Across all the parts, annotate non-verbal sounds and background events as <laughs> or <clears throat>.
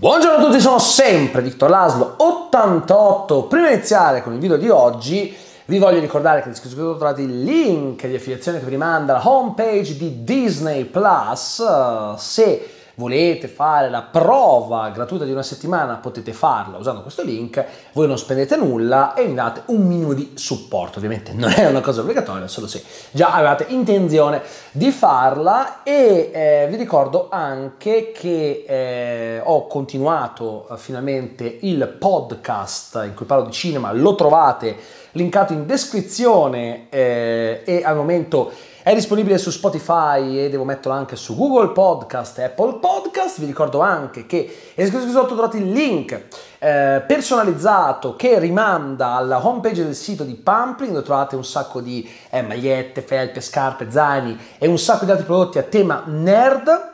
Buongiorno a tutti, sono sempre Victor Laslo 88. Prima di iniziare con il video di oggi, vi voglio ricordare che in descrizione trovate il link di affiliazione che vi rimanda alla homepage di Disney Plus. Se volete fare la prova gratuita di una settimana potete farla usando questo link, voi non spendete nulla e mi date un minimo di supporto, ovviamente non è una cosa obbligatoria, solo se già avevate intenzione di farla e eh, vi ricordo anche che eh, ho continuato eh, finalmente il podcast in cui parlo di cinema, lo trovate linkato in descrizione eh, e al momento è disponibile su Spotify e devo metterlo anche su Google Podcast e Apple Podcast. Vi ricordo anche che è scritto sotto trovate il link eh, personalizzato che rimanda alla homepage del sito di Pampling dove trovate un sacco di eh, magliette, felpe, scarpe, zaini e un sacco di altri prodotti a tema nerd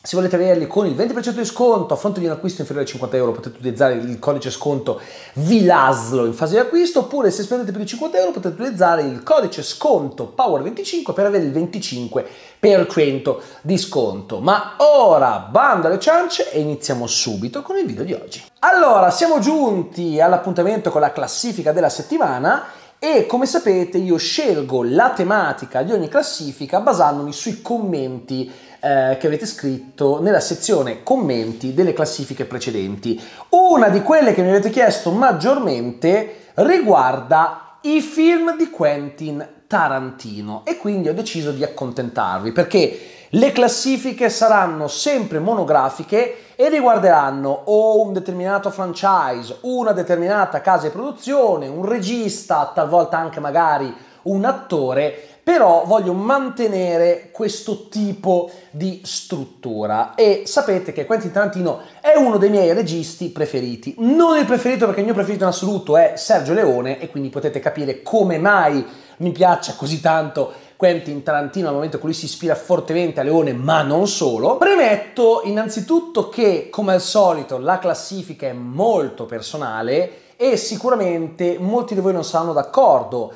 se volete averli con il 20% di sconto a fronte di un acquisto inferiore ai 50 euro potete utilizzare il codice sconto VILASLO in fase di acquisto oppure se spendete più di 50 euro potete utilizzare il codice sconto POWER25 per avere il 25% di sconto. Ma ora bando alle ciance e iniziamo subito con il video di oggi. Allora siamo giunti all'appuntamento con la classifica della settimana e come sapete io scelgo la tematica di ogni classifica basandomi sui commenti eh, che avete scritto nella sezione commenti delle classifiche precedenti. Una di quelle che mi avete chiesto maggiormente riguarda i film di Quentin Tarantino e quindi ho deciso di accontentarvi perché le classifiche saranno sempre monografiche e riguarderanno o un determinato franchise, una determinata casa di produzione, un regista, talvolta anche magari un attore però voglio mantenere questo tipo di struttura e sapete che Quentin Tarantino è uno dei miei registi preferiti, non il preferito perché il mio preferito in assoluto è Sergio Leone e quindi potete capire come mai mi piaccia così tanto Quentin Tarantino al momento in cui lui si ispira fortemente a Leone, ma non solo. Premetto innanzitutto che, come al solito, la classifica è molto personale e sicuramente molti di voi non saranno d'accordo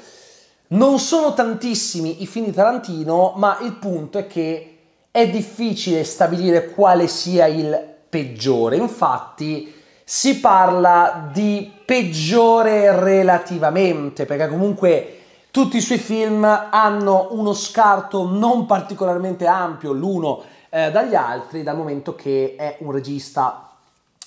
non sono tantissimi i film di Tarantino, ma il punto è che è difficile stabilire quale sia il peggiore. Infatti si parla di peggiore relativamente, perché comunque tutti i suoi film hanno uno scarto non particolarmente ampio l'uno eh, dagli altri, dal momento che è un regista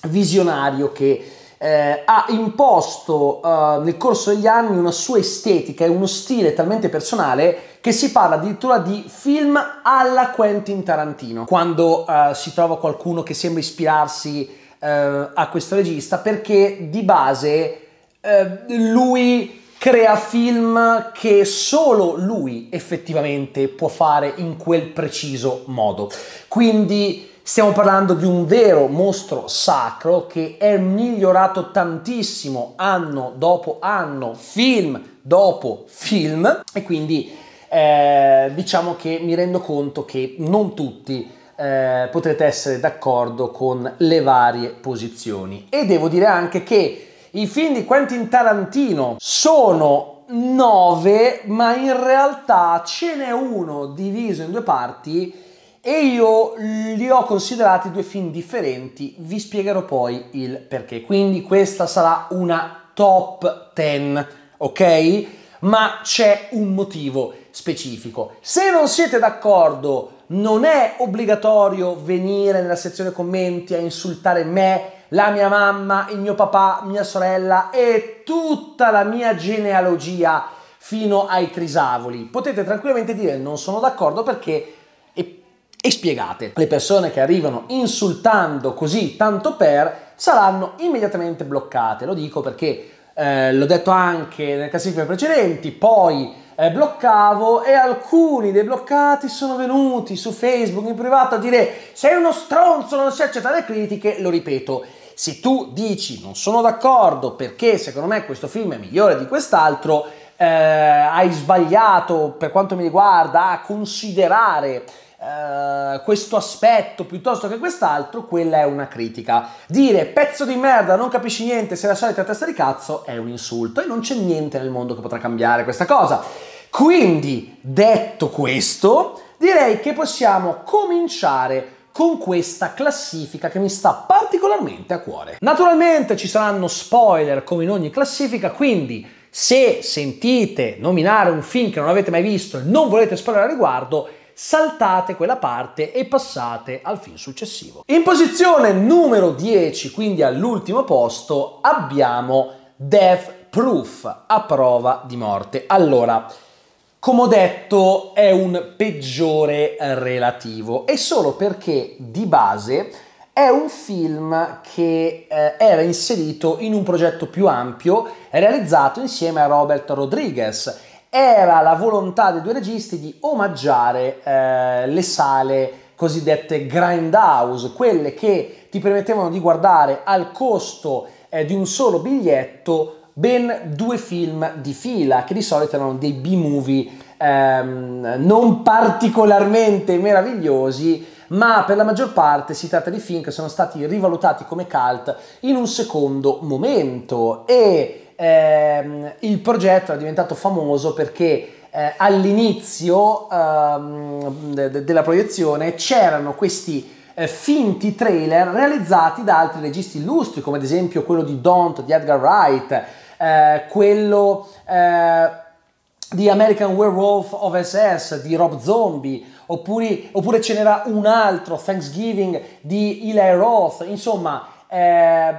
visionario che eh, ha imposto eh, nel corso degli anni una sua estetica e uno stile talmente personale che si parla addirittura di film alla Quentin Tarantino. Quando eh, si trova qualcuno che sembra ispirarsi eh, a questo regista, perché di base eh, lui crea film che solo lui effettivamente può fare in quel preciso modo. Quindi Stiamo parlando di un vero mostro sacro che è migliorato tantissimo anno dopo anno, film dopo film e quindi eh, diciamo che mi rendo conto che non tutti eh, potrete essere d'accordo con le varie posizioni e devo dire anche che i film di Quentin Tarantino sono 9, ma in realtà ce n'è uno diviso in due parti e io li ho considerati due film differenti, vi spiegherò poi il perché. Quindi questa sarà una top 10, ok? Ma c'è un motivo specifico. Se non siete d'accordo, non è obbligatorio venire nella sezione commenti a insultare me, la mia mamma, il mio papà, mia sorella e tutta la mia genealogia fino ai crisavoli. Potete tranquillamente dire non sono d'accordo perché e spiegate. Le persone che arrivano insultando così tanto per saranno immediatamente bloccate. Lo dico perché eh, l'ho detto anche nelle classifiche precedenti, poi eh, bloccavo e alcuni dei bloccati sono venuti su Facebook in privato a dire sei uno stronzo, non si accetta le critiche, lo ripeto. Se tu dici non sono d'accordo perché secondo me questo film è migliore di quest'altro, eh, hai sbagliato per quanto mi riguarda a considerare eh, questo aspetto piuttosto che quest'altro, quella è una critica. Dire pezzo di merda, non capisci niente, sei la solita testa di cazzo è un insulto e non c'è niente nel mondo che potrà cambiare questa cosa. Quindi, detto questo, direi che possiamo cominciare con questa classifica che mi sta particolarmente a cuore. Naturalmente ci saranno spoiler come in ogni classifica, quindi se sentite nominare un film che non avete mai visto e non volete spoiler a riguardo, saltate quella parte e passate al film successivo. In posizione numero 10, quindi all'ultimo posto, abbiamo Death Proof, a prova di morte. Allora, come ho detto, è un peggiore relativo e solo perché di base è un film che eh, era inserito in un progetto più ampio realizzato insieme a Robert Rodriguez era la volontà dei due registi di omaggiare eh, le sale cosiddette grindhouse, quelle che ti permettevano di guardare al costo eh, di un solo biglietto ben due film di fila, che di solito erano dei B-movie ehm, non particolarmente meravigliosi, ma per la maggior parte si tratta di film che sono stati rivalutati come cult in un secondo momento e ehm, il progetto è diventato famoso perché eh, all'inizio ehm, de- de- della proiezione c'erano questi eh, finti trailer realizzati da altri registi illustri, come ad esempio quello di Don't di Edgar Wright, eh, quello eh, di American Werewolf of SS di Rob Zombie, oppure, oppure ce n'era un altro, Thanksgiving di Eli Roth, insomma. Eh,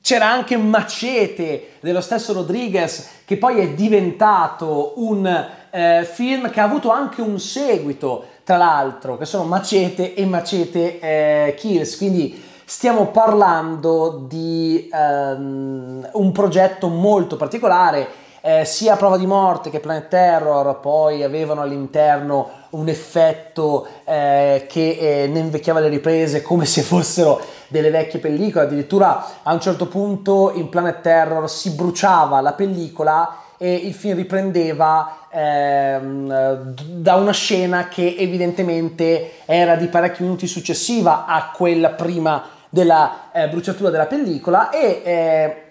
c'era anche Macete dello stesso Rodriguez che poi è diventato un eh, film che ha avuto anche un seguito tra l'altro che sono Macete e Macete eh, Kills quindi stiamo parlando di ehm, un progetto molto particolare eh, sia Prova di Morte che Planet Terror poi avevano all'interno un effetto eh, che eh, ne invecchiava le riprese come se fossero delle vecchie pellicole, addirittura a un certo punto in Planet Terror si bruciava la pellicola e il film riprendeva ehm, da una scena che evidentemente era di parecchi minuti successiva a quella prima della eh, bruciatura della pellicola e eh,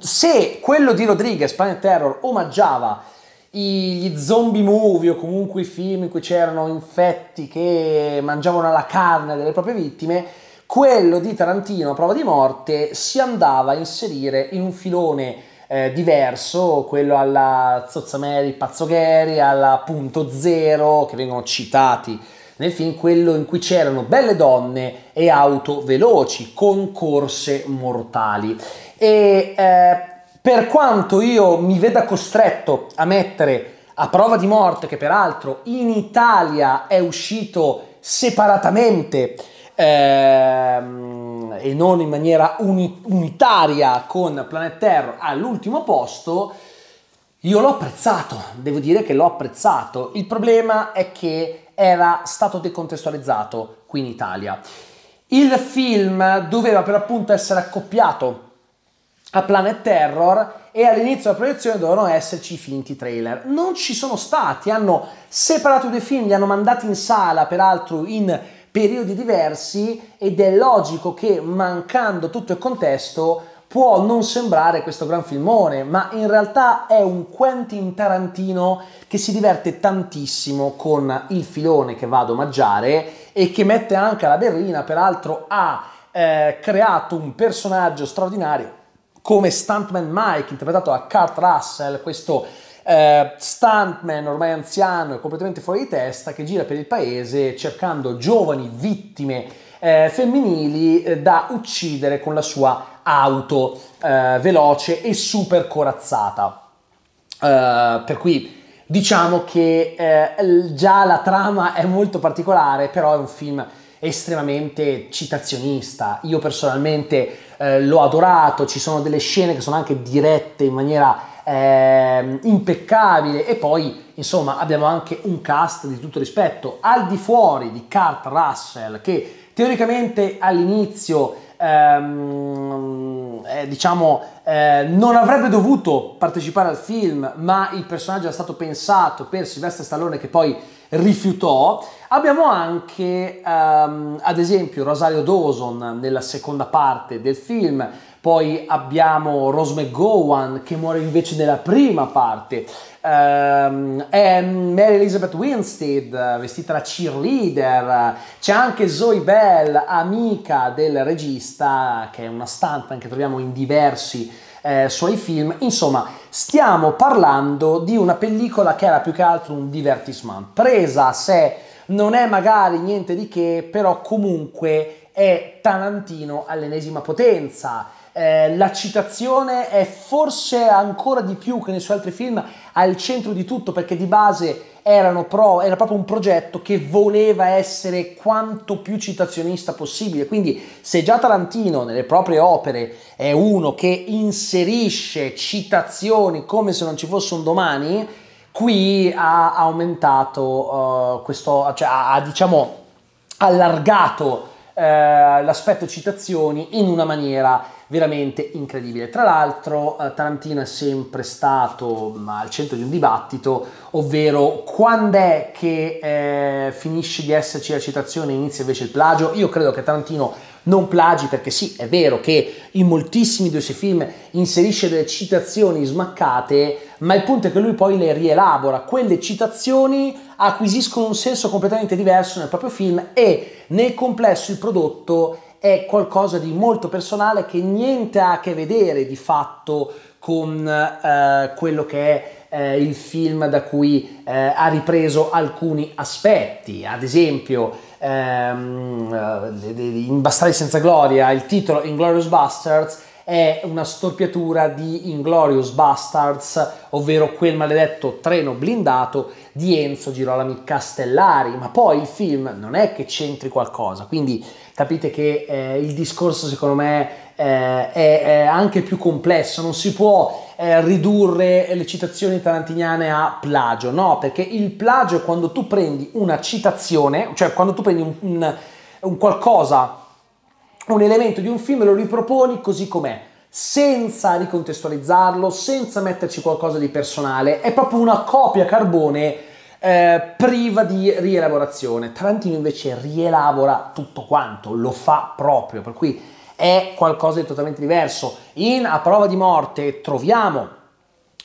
se quello di Rodriguez, Planet Terror, omaggiava gli zombie movie o comunque i film in cui c'erano infetti che mangiavano la carne delle proprie vittime, quello di Tarantino, Prova di morte, si andava a inserire in un filone eh, diverso, quello alla Zozzameri Pazzogheri, alla Punto Zero, che vengono citati nel film quello in cui c'erano belle donne e auto veloci con corse mortali. E eh, per quanto io mi veda costretto a mettere a prova di morte, che peraltro in Italia è uscito separatamente ehm, e non in maniera uni- unitaria con Planet Terror all'ultimo posto, io l'ho apprezzato, devo dire che l'ho apprezzato. Il problema è che era stato decontestualizzato qui in Italia. Il film doveva per appunto essere accoppiato a Planet Terror e all'inizio della proiezione dovevano esserci i finti trailer. Non ci sono stati, hanno separato i due film, li hanno mandati in sala, peraltro in periodi diversi ed è logico che mancando tutto il contesto può non sembrare questo gran filmone, ma in realtà è un Quentin Tarantino che si diverte tantissimo con il filone che va ad omaggiare e che mette anche la berlina, peraltro ha eh, creato un personaggio straordinario come Stuntman Mike, interpretato da Kurt Russell, questo eh, stuntman ormai anziano e completamente fuori di testa che gira per il paese cercando giovani vittime eh, femminili eh, da uccidere con la sua auto eh, veloce e super corazzata. Uh, per cui diciamo che eh, già la trama è molto particolare, però è un film estremamente citazionista. Io personalmente eh, l'ho adorato, ci sono delle scene che sono anche dirette in maniera eh, impeccabile e poi insomma abbiamo anche un cast di tutto rispetto al di fuori di Kurt Russell che teoricamente all'inizio ehm, eh, diciamo, eh, non avrebbe dovuto partecipare al film, ma il personaggio era stato pensato per Silvestre Stallone che poi rifiutò. Abbiamo anche, ehm, ad esempio, Rosario Dawson nella seconda parte del film, poi abbiamo Rose McGowan che muore invece nella prima parte. Um, ehm, è Mary Elizabeth Winstead eh, vestita da cheerleader, c'è anche Zoe Bell, amica del regista, che è una stuntman che troviamo in diversi eh, suoi film. Insomma, stiamo parlando di una pellicola che era più che altro un divertissement, presa a sé, non è magari niente di che, però comunque è Tarantino all'ennesima potenza eh, la citazione è forse ancora di più che nei suoi altri film al centro di tutto perché di base pro, era proprio un progetto che voleva essere quanto più citazionista possibile. Quindi se già Tarantino nelle proprie opere è uno che inserisce citazioni come se non ci fosse un domani, qui ha aumentato uh, questo, cioè ha, ha diciamo allargato uh, l'aspetto citazioni in una maniera veramente incredibile. Tra l'altro eh, Tarantino è sempre stato al centro di un dibattito, ovvero quando è che eh, finisce di esserci la citazione e inizia invece il plagio. Io credo che Tarantino non plagi perché sì, è vero che in moltissimi dei suoi film inserisce delle citazioni smaccate, ma il punto è che lui poi le rielabora. Quelle citazioni acquisiscono un senso completamente diverso nel proprio film e nel complesso il prodotto è è qualcosa di molto personale che niente ha a che vedere di fatto con eh, quello che è eh, il film da cui eh, ha ripreso alcuni aspetti, ad esempio ehm, eh, in Bastardi senza gloria, il titolo Inglorious Bastards è una storpiatura di Inglorious Bastards, ovvero quel maledetto treno blindato di Enzo Girolami Castellari, ma poi il film non è che c'entri qualcosa, quindi capite che eh, il discorso secondo me eh, è, è, anche più complesso, non si può eh, ridurre le citazioni tarantiniane a plagio, no, perché il plagio è quando tu prendi una citazione, cioè quando tu prendi un, un, un qualcosa un elemento di un film e lo riproponi così com'è, senza ricontestualizzarlo, senza metterci qualcosa di personale, è proprio una copia carbone eh, priva di rielaborazione. Tarantino invece rielabora tutto quanto, lo fa proprio, per cui è qualcosa di totalmente diverso. In A prova di morte troviamo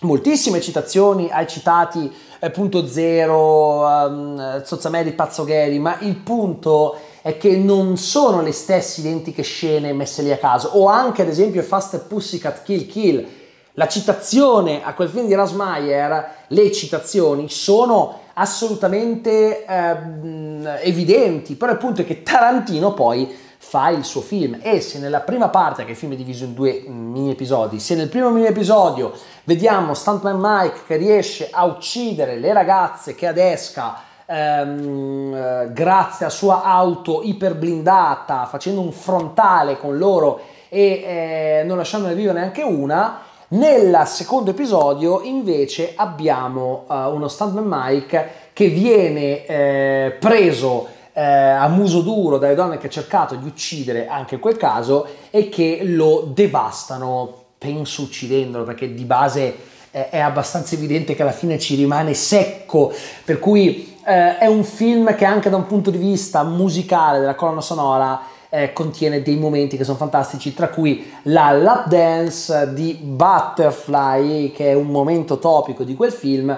moltissime citazioni ai citati eh, punto zero, um, Pazzo Pazzogheri, ma il punto è è che non sono le stesse identiche scene messe lì a caso, o anche ad esempio Fast Pussycat Kill Kill. La citazione a quel film di Rasmayer, le citazioni sono assolutamente eh, evidenti, però il punto è che Tarantino poi fa il suo film e se nella prima parte, che il film è diviso in due mm, mini episodi, se nel primo mini episodio vediamo Stuntman Mike che riesce a uccidere le ragazze che adesca ehm, eh, grazie a sua auto iperblindata, facendo un frontale con loro e eh, non lasciandone viva neanche una. Nel secondo episodio invece abbiamo eh, uno stuntman Mike che viene eh, preso eh, a muso duro dalle donne che ha cercato di uccidere anche in quel caso e che lo devastano, penso uccidendolo perché di base è abbastanza evidente che alla fine ci rimane secco, per cui eh, è un film che anche da un punto di vista musicale della colonna sonora eh, contiene dei momenti che sono fantastici, tra cui la lap dance di Butterfly, che è un momento topico di quel film,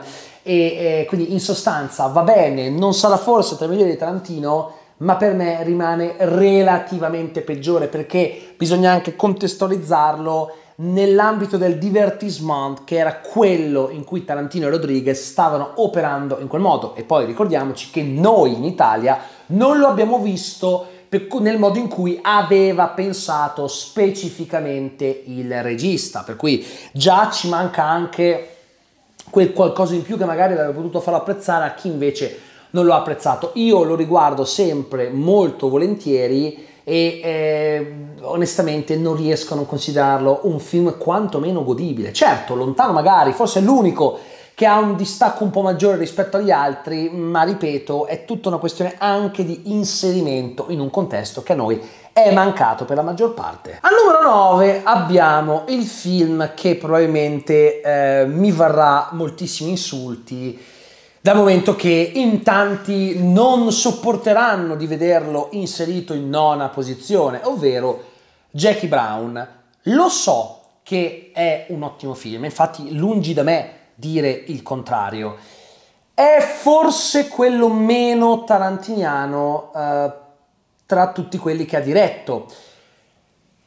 e eh, quindi in sostanza va bene, non sarà forse tra i migliori di Tarantino, ma per me rimane relativamente peggiore perché bisogna anche contestualizzarlo nell'ambito del divertissement che era quello in cui Tarantino e Rodriguez stavano operando in quel modo e poi ricordiamoci che noi in Italia non lo abbiamo visto nel modo in cui aveva pensato specificamente il regista, per cui già ci manca anche quel qualcosa in più che magari avrebbe potuto farlo apprezzare a chi invece non lo ha apprezzato. Io lo riguardo sempre molto volentieri e eh, onestamente non riesco a non considerarlo un film quantomeno godibile. Certo, lontano magari, forse è l'unico che ha un distacco un po' maggiore rispetto agli altri, ma ripeto, è tutta una questione anche di inserimento in un contesto che a noi è mancato per la maggior parte. Al numero 9 abbiamo il film che probabilmente eh, mi varrà moltissimi insulti dal momento che in tanti non sopporteranno di vederlo inserito in nona posizione, ovvero Jackie Brown. Lo so che è un ottimo film, infatti lungi da me dire il contrario. È forse quello meno tarantiniano eh, tra tutti quelli che ha diretto.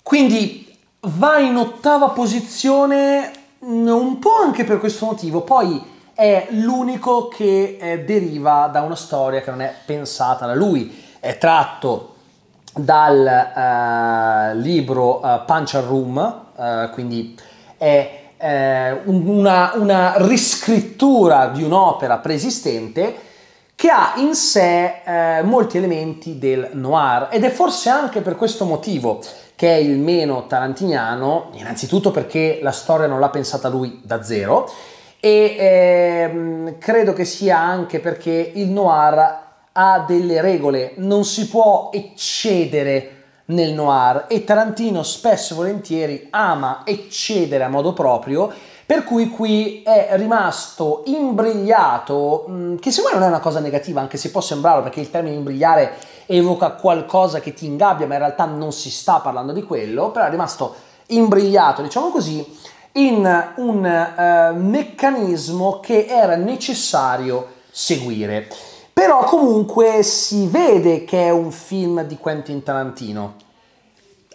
Quindi va in ottava posizione mm, un po' anche per questo motivo, poi è l'unico che eh, deriva da una storia che non è pensata da lui. È tratto dal eh, libro eh, Puncher Room, eh, quindi è eh, una, una, riscrittura di un'opera preesistente che ha in sé eh, molti elementi del noir ed è forse anche per questo motivo che è il meno tarantiniano, innanzitutto perché la storia non l'ha pensata lui da zero, e ehm, credo che sia anche perché il noir ha delle regole, non si può eccedere nel noir e Tarantino spesso e volentieri ama eccedere a modo proprio per cui qui è rimasto imbrigliato, mm, che secondo me non è una cosa negativa, anche se può sembrare, perché il termine imbrigliare evoca qualcosa che ti ingabbia, ma in realtà non si sta parlando di quello, però è rimasto imbrigliato, diciamo così, in un eh, meccanismo che era necessario seguire. Però comunque si vede che è un film di Quentin Tarantino.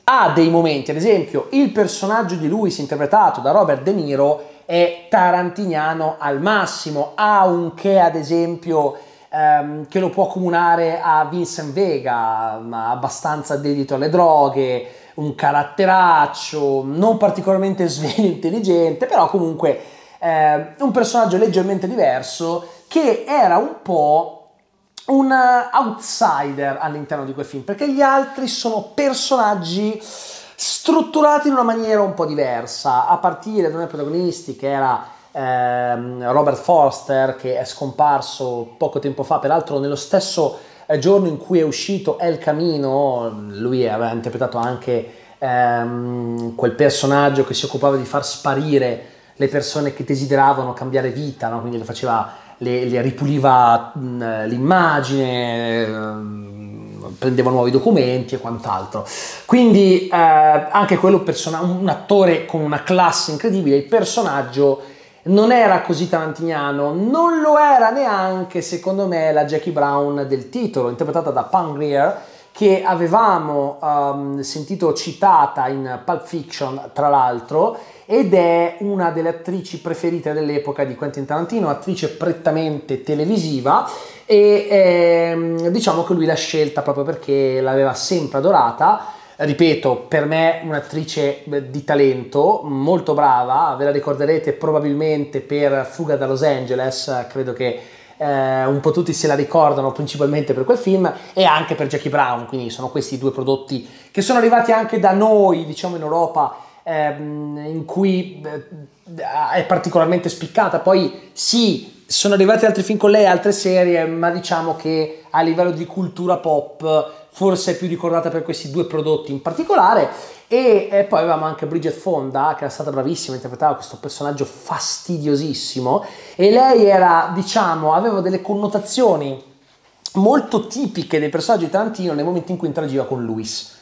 Ha dei momenti, ad esempio, il personaggio di lui, interpretato da Robert De Niro è tarantiniano al massimo, ha un che, ad esempio, ehm, che lo può comunare a Vincent Vega, abbastanza dedito alle droghe, un caratteraccio non particolarmente <laughs> sveglio e intelligente, però comunque eh, un personaggio leggermente diverso che era un po' un eh, outsider all'interno di quel film, perché gli altri sono personaggi strutturati in una maniera un po' diversa, a partire da uno dei protagonisti che era ehm, Robert Forster, che è scomparso poco tempo fa, peraltro nello stesso giorno in cui è uscito El Camino, lui aveva interpretato anche ehm, quel personaggio che si occupava di far sparire le persone che desideravano cambiare vita, no? quindi le faceva, le, le ripuliva mh, l'immagine, mh, ehm, prendeva nuovi documenti e quant'altro. Quindi eh, anche quello persona- un attore con una classe incredibile, il personaggio non era così tarantiniano, non lo era neanche secondo me la Jackie Brown del titolo, interpretata da Pam Greer, che avevamo um, sentito citata in Pulp Fiction, tra l'altro, ed è una delle attrici preferite dell'epoca di Quentin Tarantino, attrice prettamente televisiva, e ehm, diciamo che lui l'ha scelta proprio perché l'aveva sempre adorata ripeto, per me un'attrice di talento, molto brava, ve la ricorderete probabilmente per Fuga da Los Angeles, credo che eh, un po' tutti se la ricordano principalmente per quel film e anche per Jackie Brown, quindi sono questi due prodotti che sono arrivati anche da noi, diciamo in Europa, ehm, in cui eh, è particolarmente spiccata. Poi sì, sono arrivati altri film con lei, altre serie, ma diciamo che a livello di cultura pop forse più ricordata per questi due prodotti in particolare. E eh, poi avevamo anche Bridget Fonda, che era stata bravissima, interpretava questo personaggio fastidiosissimo. E lei era, diciamo, aveva delle connotazioni molto tipiche dei personaggi di Tarantino nel momento in cui interagiva con Luis.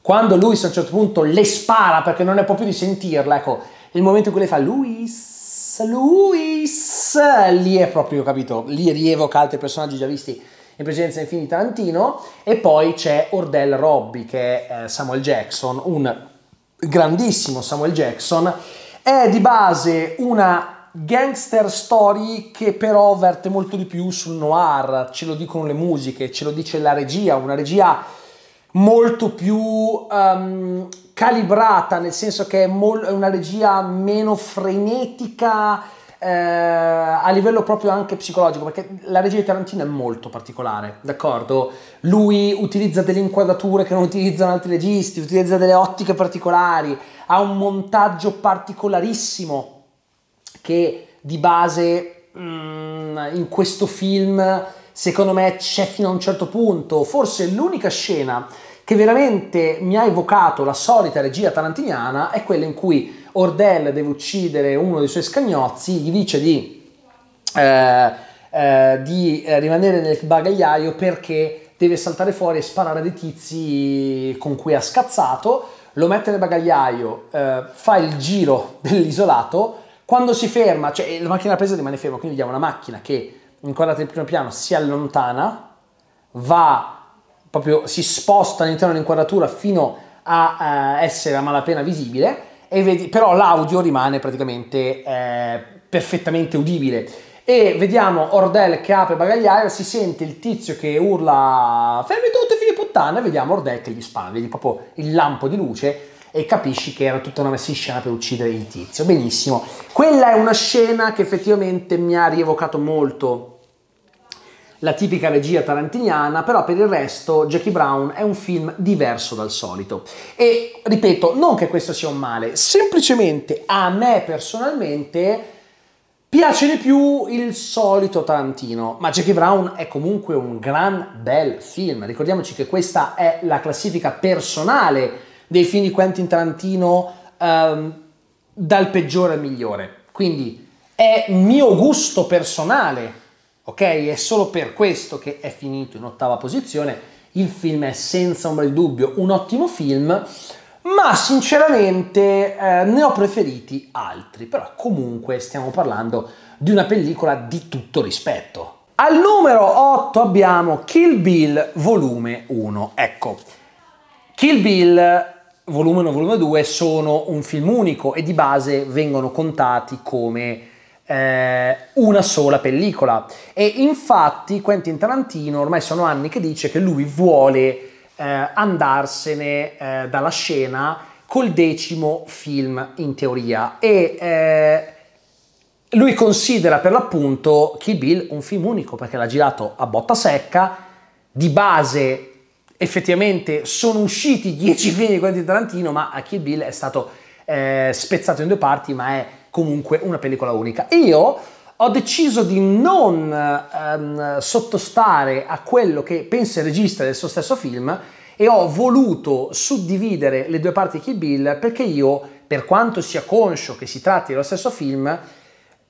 Quando Luis a un certo punto le spara perché non ne può più di sentirla, ecco, il momento in cui lei fa Luis, Luis, lì è proprio, capito, lì rievoca altri personaggi già visti in presenza Infinity Tarantino e poi c'è Ordell Robby che è eh, Samuel Jackson, un grandissimo Samuel Jackson. È di base una gangster story che però verte molto di più sul noir, ce lo dicono le musiche, ce lo dice la regia, una regia molto più um, calibrata, nel senso che è, è una regia meno frenetica, eh, a livello proprio anche psicologico, perché la regia di Tarantino è molto particolare, d'accordo? Lui utilizza delle inquadrature che non utilizzano altri registi, utilizza delle ottiche particolari, ha un montaggio particolarissimo che di base mm, in questo film secondo me c'è fino a un certo punto, forse l'unica scena che veramente mi ha evocato la solita regia tarantiniana è quella in cui Ordel deve uccidere uno dei suoi scagnozzi, gli dice di, eh, eh, di rimanere nel bagagliaio perché deve saltare fuori e sparare dei tizi con cui ha scazzato, lo mette nel bagagliaio, eh, fa il giro <laughs> dell'isolato, quando si ferma, cioè la macchina presa rimane ferma, quindi vediamo una macchina che inquadrata in primo piano si allontana, va proprio, si sposta all'interno dell'inquadratura fino a, a eh, essere a malapena visibile, e vedi, però l'audio rimane praticamente eh, perfettamente udibile. E vediamo Ordel che apre bagagliaio, si sente il tizio che urla fermi tutti figli puttana e vediamo Ordel che gli spara, vedi proprio il lampo di luce e capisci che era tutta una messa in scena per uccidere il tizio. Benissimo. Quella è una scena che effettivamente mi ha rievocato molto la tipica regia tarantiniana, però per il resto Jackie Brown è un film diverso dal solito. E ripeto, non che questo sia un male, semplicemente a me personalmente piace di più il solito Tarantino, ma Jackie Brown è comunque un gran bel film. Ricordiamoci che questa è la classifica personale dei film di Quentin Tarantino ehm, dal peggiore al migliore. Quindi è mio gusto personale ok? È solo per questo che è finito in ottava posizione. Il film è senza ombra di dubbio un ottimo film, ma sinceramente eh, ne ho preferiti altri, però comunque stiamo parlando di una pellicola di tutto rispetto. Al numero 8 abbiamo Kill Bill volume 1. Ecco, Kill Bill volume 1 e volume 2 sono un film unico e di base vengono contati come eh, una sola pellicola. E infatti Quentin Tarantino ormai sono anni che dice che lui vuole eh, andarsene eh, dalla scena col decimo film in teoria e eh, lui considera per l'appunto Kill Bill un film unico perché l'ha girato a botta secca, di base effettivamente sono usciti <laughs> dieci film di Quentin Tarantino ma Kill Bill è stato eh, spezzato in due parti ma è comunque una pellicola unica. Io ho deciso di non ehm, sottostare a quello che pensa il regista del suo stesso film e ho voluto suddividere le due parti di Kill Bill perché io, per quanto sia conscio che si tratti dello stesso film,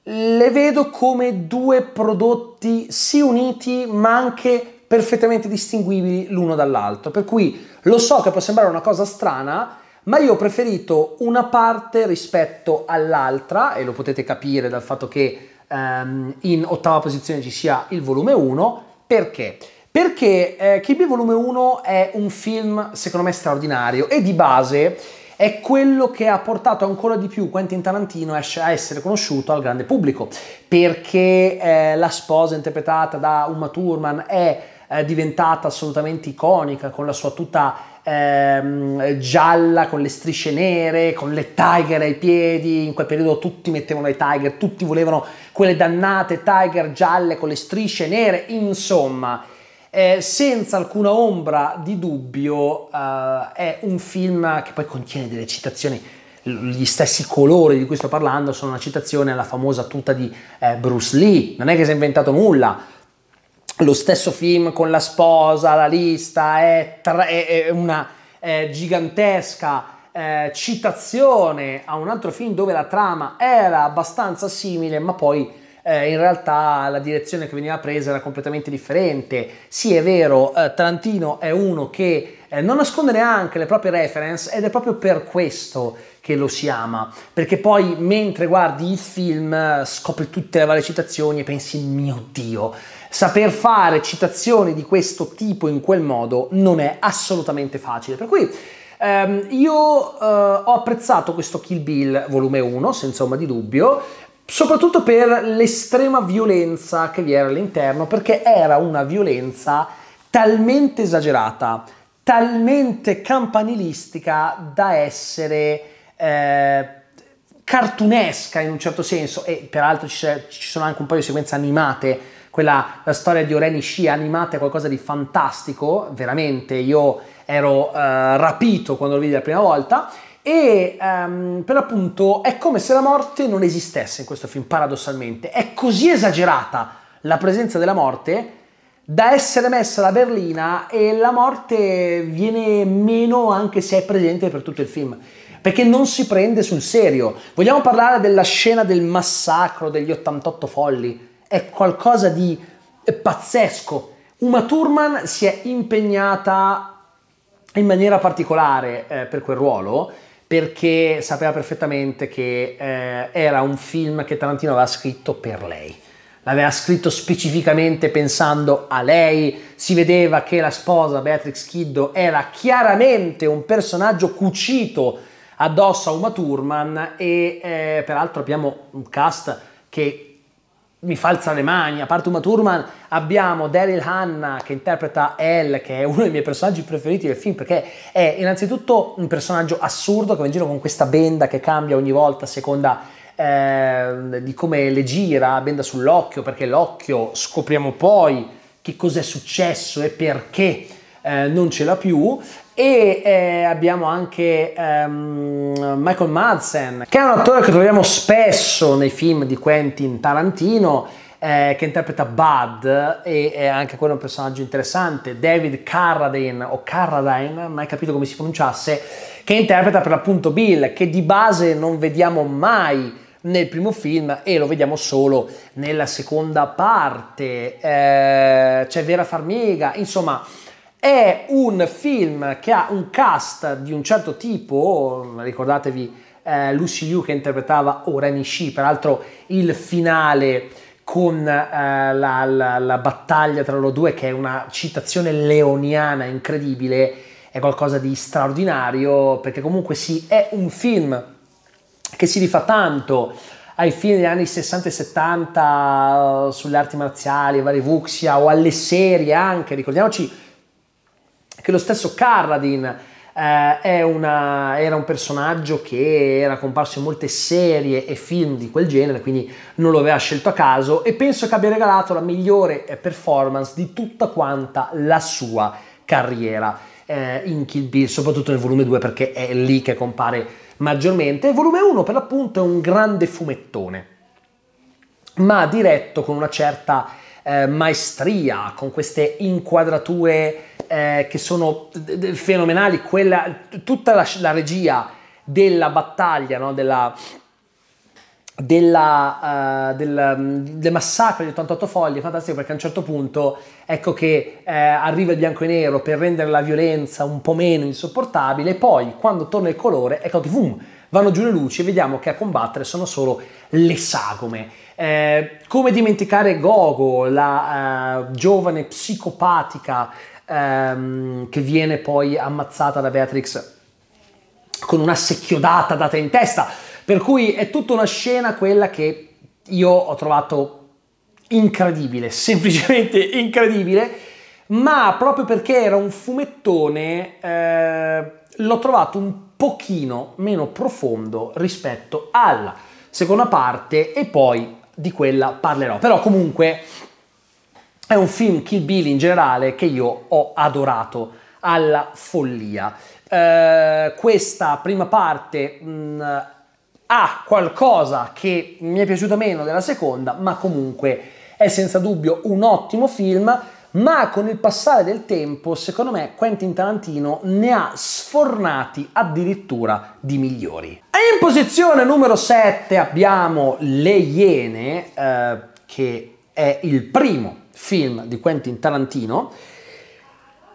le vedo come due prodotti sì uniti ma anche perfettamente distinguibili l'uno dall'altro. Per cui lo so che può sembrare una cosa strana, ma io ho preferito una parte rispetto all'altra e lo potete capire dal fatto che um, in ottava posizione ci sia il volume 1 perché? Perché eh, KB Volume 1 è un film secondo me straordinario e di base è quello che ha portato ancora di più Quentin Tarantino a essere conosciuto al grande pubblico, perché eh, la sposa interpretata da Uma Thurman è eh, diventata assolutamente iconica con la sua tuta ehm, gialla con le strisce nere, con le tiger ai piedi, in quel periodo tutti mettevano le tiger, tutti volevano quelle dannate tiger gialle con le strisce nere, insomma, eh, senza alcuna ombra di dubbio eh, è un film che poi contiene delle citazioni gli stessi colori di cui sto parlando sono una citazione alla famosa tuta di eh, Bruce Lee, non è che si è inventato nulla, lo stesso film con la sposa, la lista è, tra- è una è gigantesca eh, citazione a un altro film dove la trama era abbastanza simile, ma poi eh, in realtà la direzione che veniva presa era completamente differente. Sì, è vero, eh, Tarantino è uno che eh, non nasconde neanche le proprie reference ed è proprio per questo che lo si ama, perché poi mentre guardi il film eh, scopri tutte le varie citazioni e pensi mio Dio, Saper fare citazioni di questo tipo in quel modo non è assolutamente facile, per cui ehm, io eh, ho apprezzato questo Kill Bill volume 1, senza ombra di dubbio, soprattutto per l'estrema violenza che vi era all'interno, perché era una violenza talmente esagerata, talmente campanilistica da essere eh, cartunesca in un certo senso e peraltro ci, sono anche un paio di sequenze animate quella storia di Oreni Scia animata è qualcosa di fantastico, veramente io ero eh, rapito quando lo vidi la prima volta e um, ehm, per l'appunto è come se la morte non esistesse in questo film, paradossalmente. È così esagerata la presenza della morte da essere messa la berlina e la morte viene meno anche se è presente per tutto il film perché non si prende sul serio. Vogliamo parlare della scena del massacro degli 88 folli? è qualcosa di pazzesco. Uma Thurman si è impegnata in maniera particolare eh, per quel ruolo perché sapeva perfettamente che eh, era un film che Tarantino aveva scritto per lei. L'aveva scritto specificamente pensando a lei, si vedeva che la sposa Beatrix Kiddo era chiaramente un personaggio cucito addosso a Uma Thurman e eh, peraltro abbiamo un cast che mi falzano le mani, a parte Uma Thurman abbiamo Daryl Hanna che interpreta Elle, che è uno dei miei personaggi preferiti del film, perché è innanzitutto un personaggio assurdo che va in giro con questa benda che cambia ogni volta a seconda eh, di come le gira, benda sull'occhio, perché l'occhio scopriamo poi che cos'è successo e perché eh, non ce l'ha più, e eh, abbiamo anche um, Michael Madsen che è un attore che troviamo spesso nei film di Quentin Tarantino eh, che interpreta Bud e è eh, anche quello un personaggio interessante David Carradine o Carradine mai capito come si pronunciasse che interpreta per l'appunto Bill che di base non vediamo mai nel primo film e lo vediamo solo nella seconda parte eh, c'è Vera Farmiga insomma è un film che ha un cast di un certo tipo, ricordatevi eh, Lucy Liu che interpretava Oranishi, peraltro il finale con eh, la, la, la, battaglia tra loro due, che è una citazione leoniana incredibile, è qualcosa di straordinario, perché comunque sì, è un film che si rifà tanto ai fini degli anni 60 e 70 eh, sulle arti marziali, vari Vuxia o alle serie anche, ricordiamoci che lo stesso Carradine eh, una, era un personaggio che era comparso in molte serie e film di quel genere, quindi non lo aveva scelto a caso e penso che abbia regalato la migliore eh, performance di tutta quanta la sua carriera eh, in Kill Bill, soprattutto nel volume 2 perché è lì che compare maggiormente. Il volume 1 per l'appunto è un grande fumettone, ma diretto con una certa eh, maestria, con queste inquadrature eh, che sono fenomenali, quella, tutta la, la, regia della battaglia, no? della, della, uh, del, mm, del, massacro di 88 foglie, fantastico perché a un certo punto ecco che eh, arriva il bianco e nero per rendere la violenza un po' meno insopportabile, e poi quando torna il colore, ecco che boom, vanno giù le luci e vediamo che a combattere sono solo le sagome. Eh, come dimenticare Gogo, la eh, giovane psicopatica ehm, che viene poi ammazzata da Beatrix con una secchiodata data in testa. Per cui è tutta una scena quella che io ho trovato incredibile, <laughs> semplicemente incredibile, ma proprio perché era un fumettone eh, l'ho trovato un pochino meno profondo rispetto alla seconda parte e poi di quella parlerò. Però comunque è un film Kill Bill in generale che io ho adorato alla follia. Eh, questa prima parte mh, mm, ha qualcosa che mi è piaciuto meno della seconda, ma comunque è senza dubbio un ottimo film ma con il passare del tempo, secondo me, Quentin Tarantino ne ha sfornati addirittura di migliori. E in posizione numero 7 abbiamo Le Iene, eh, che è il primo film di Quentin Tarantino.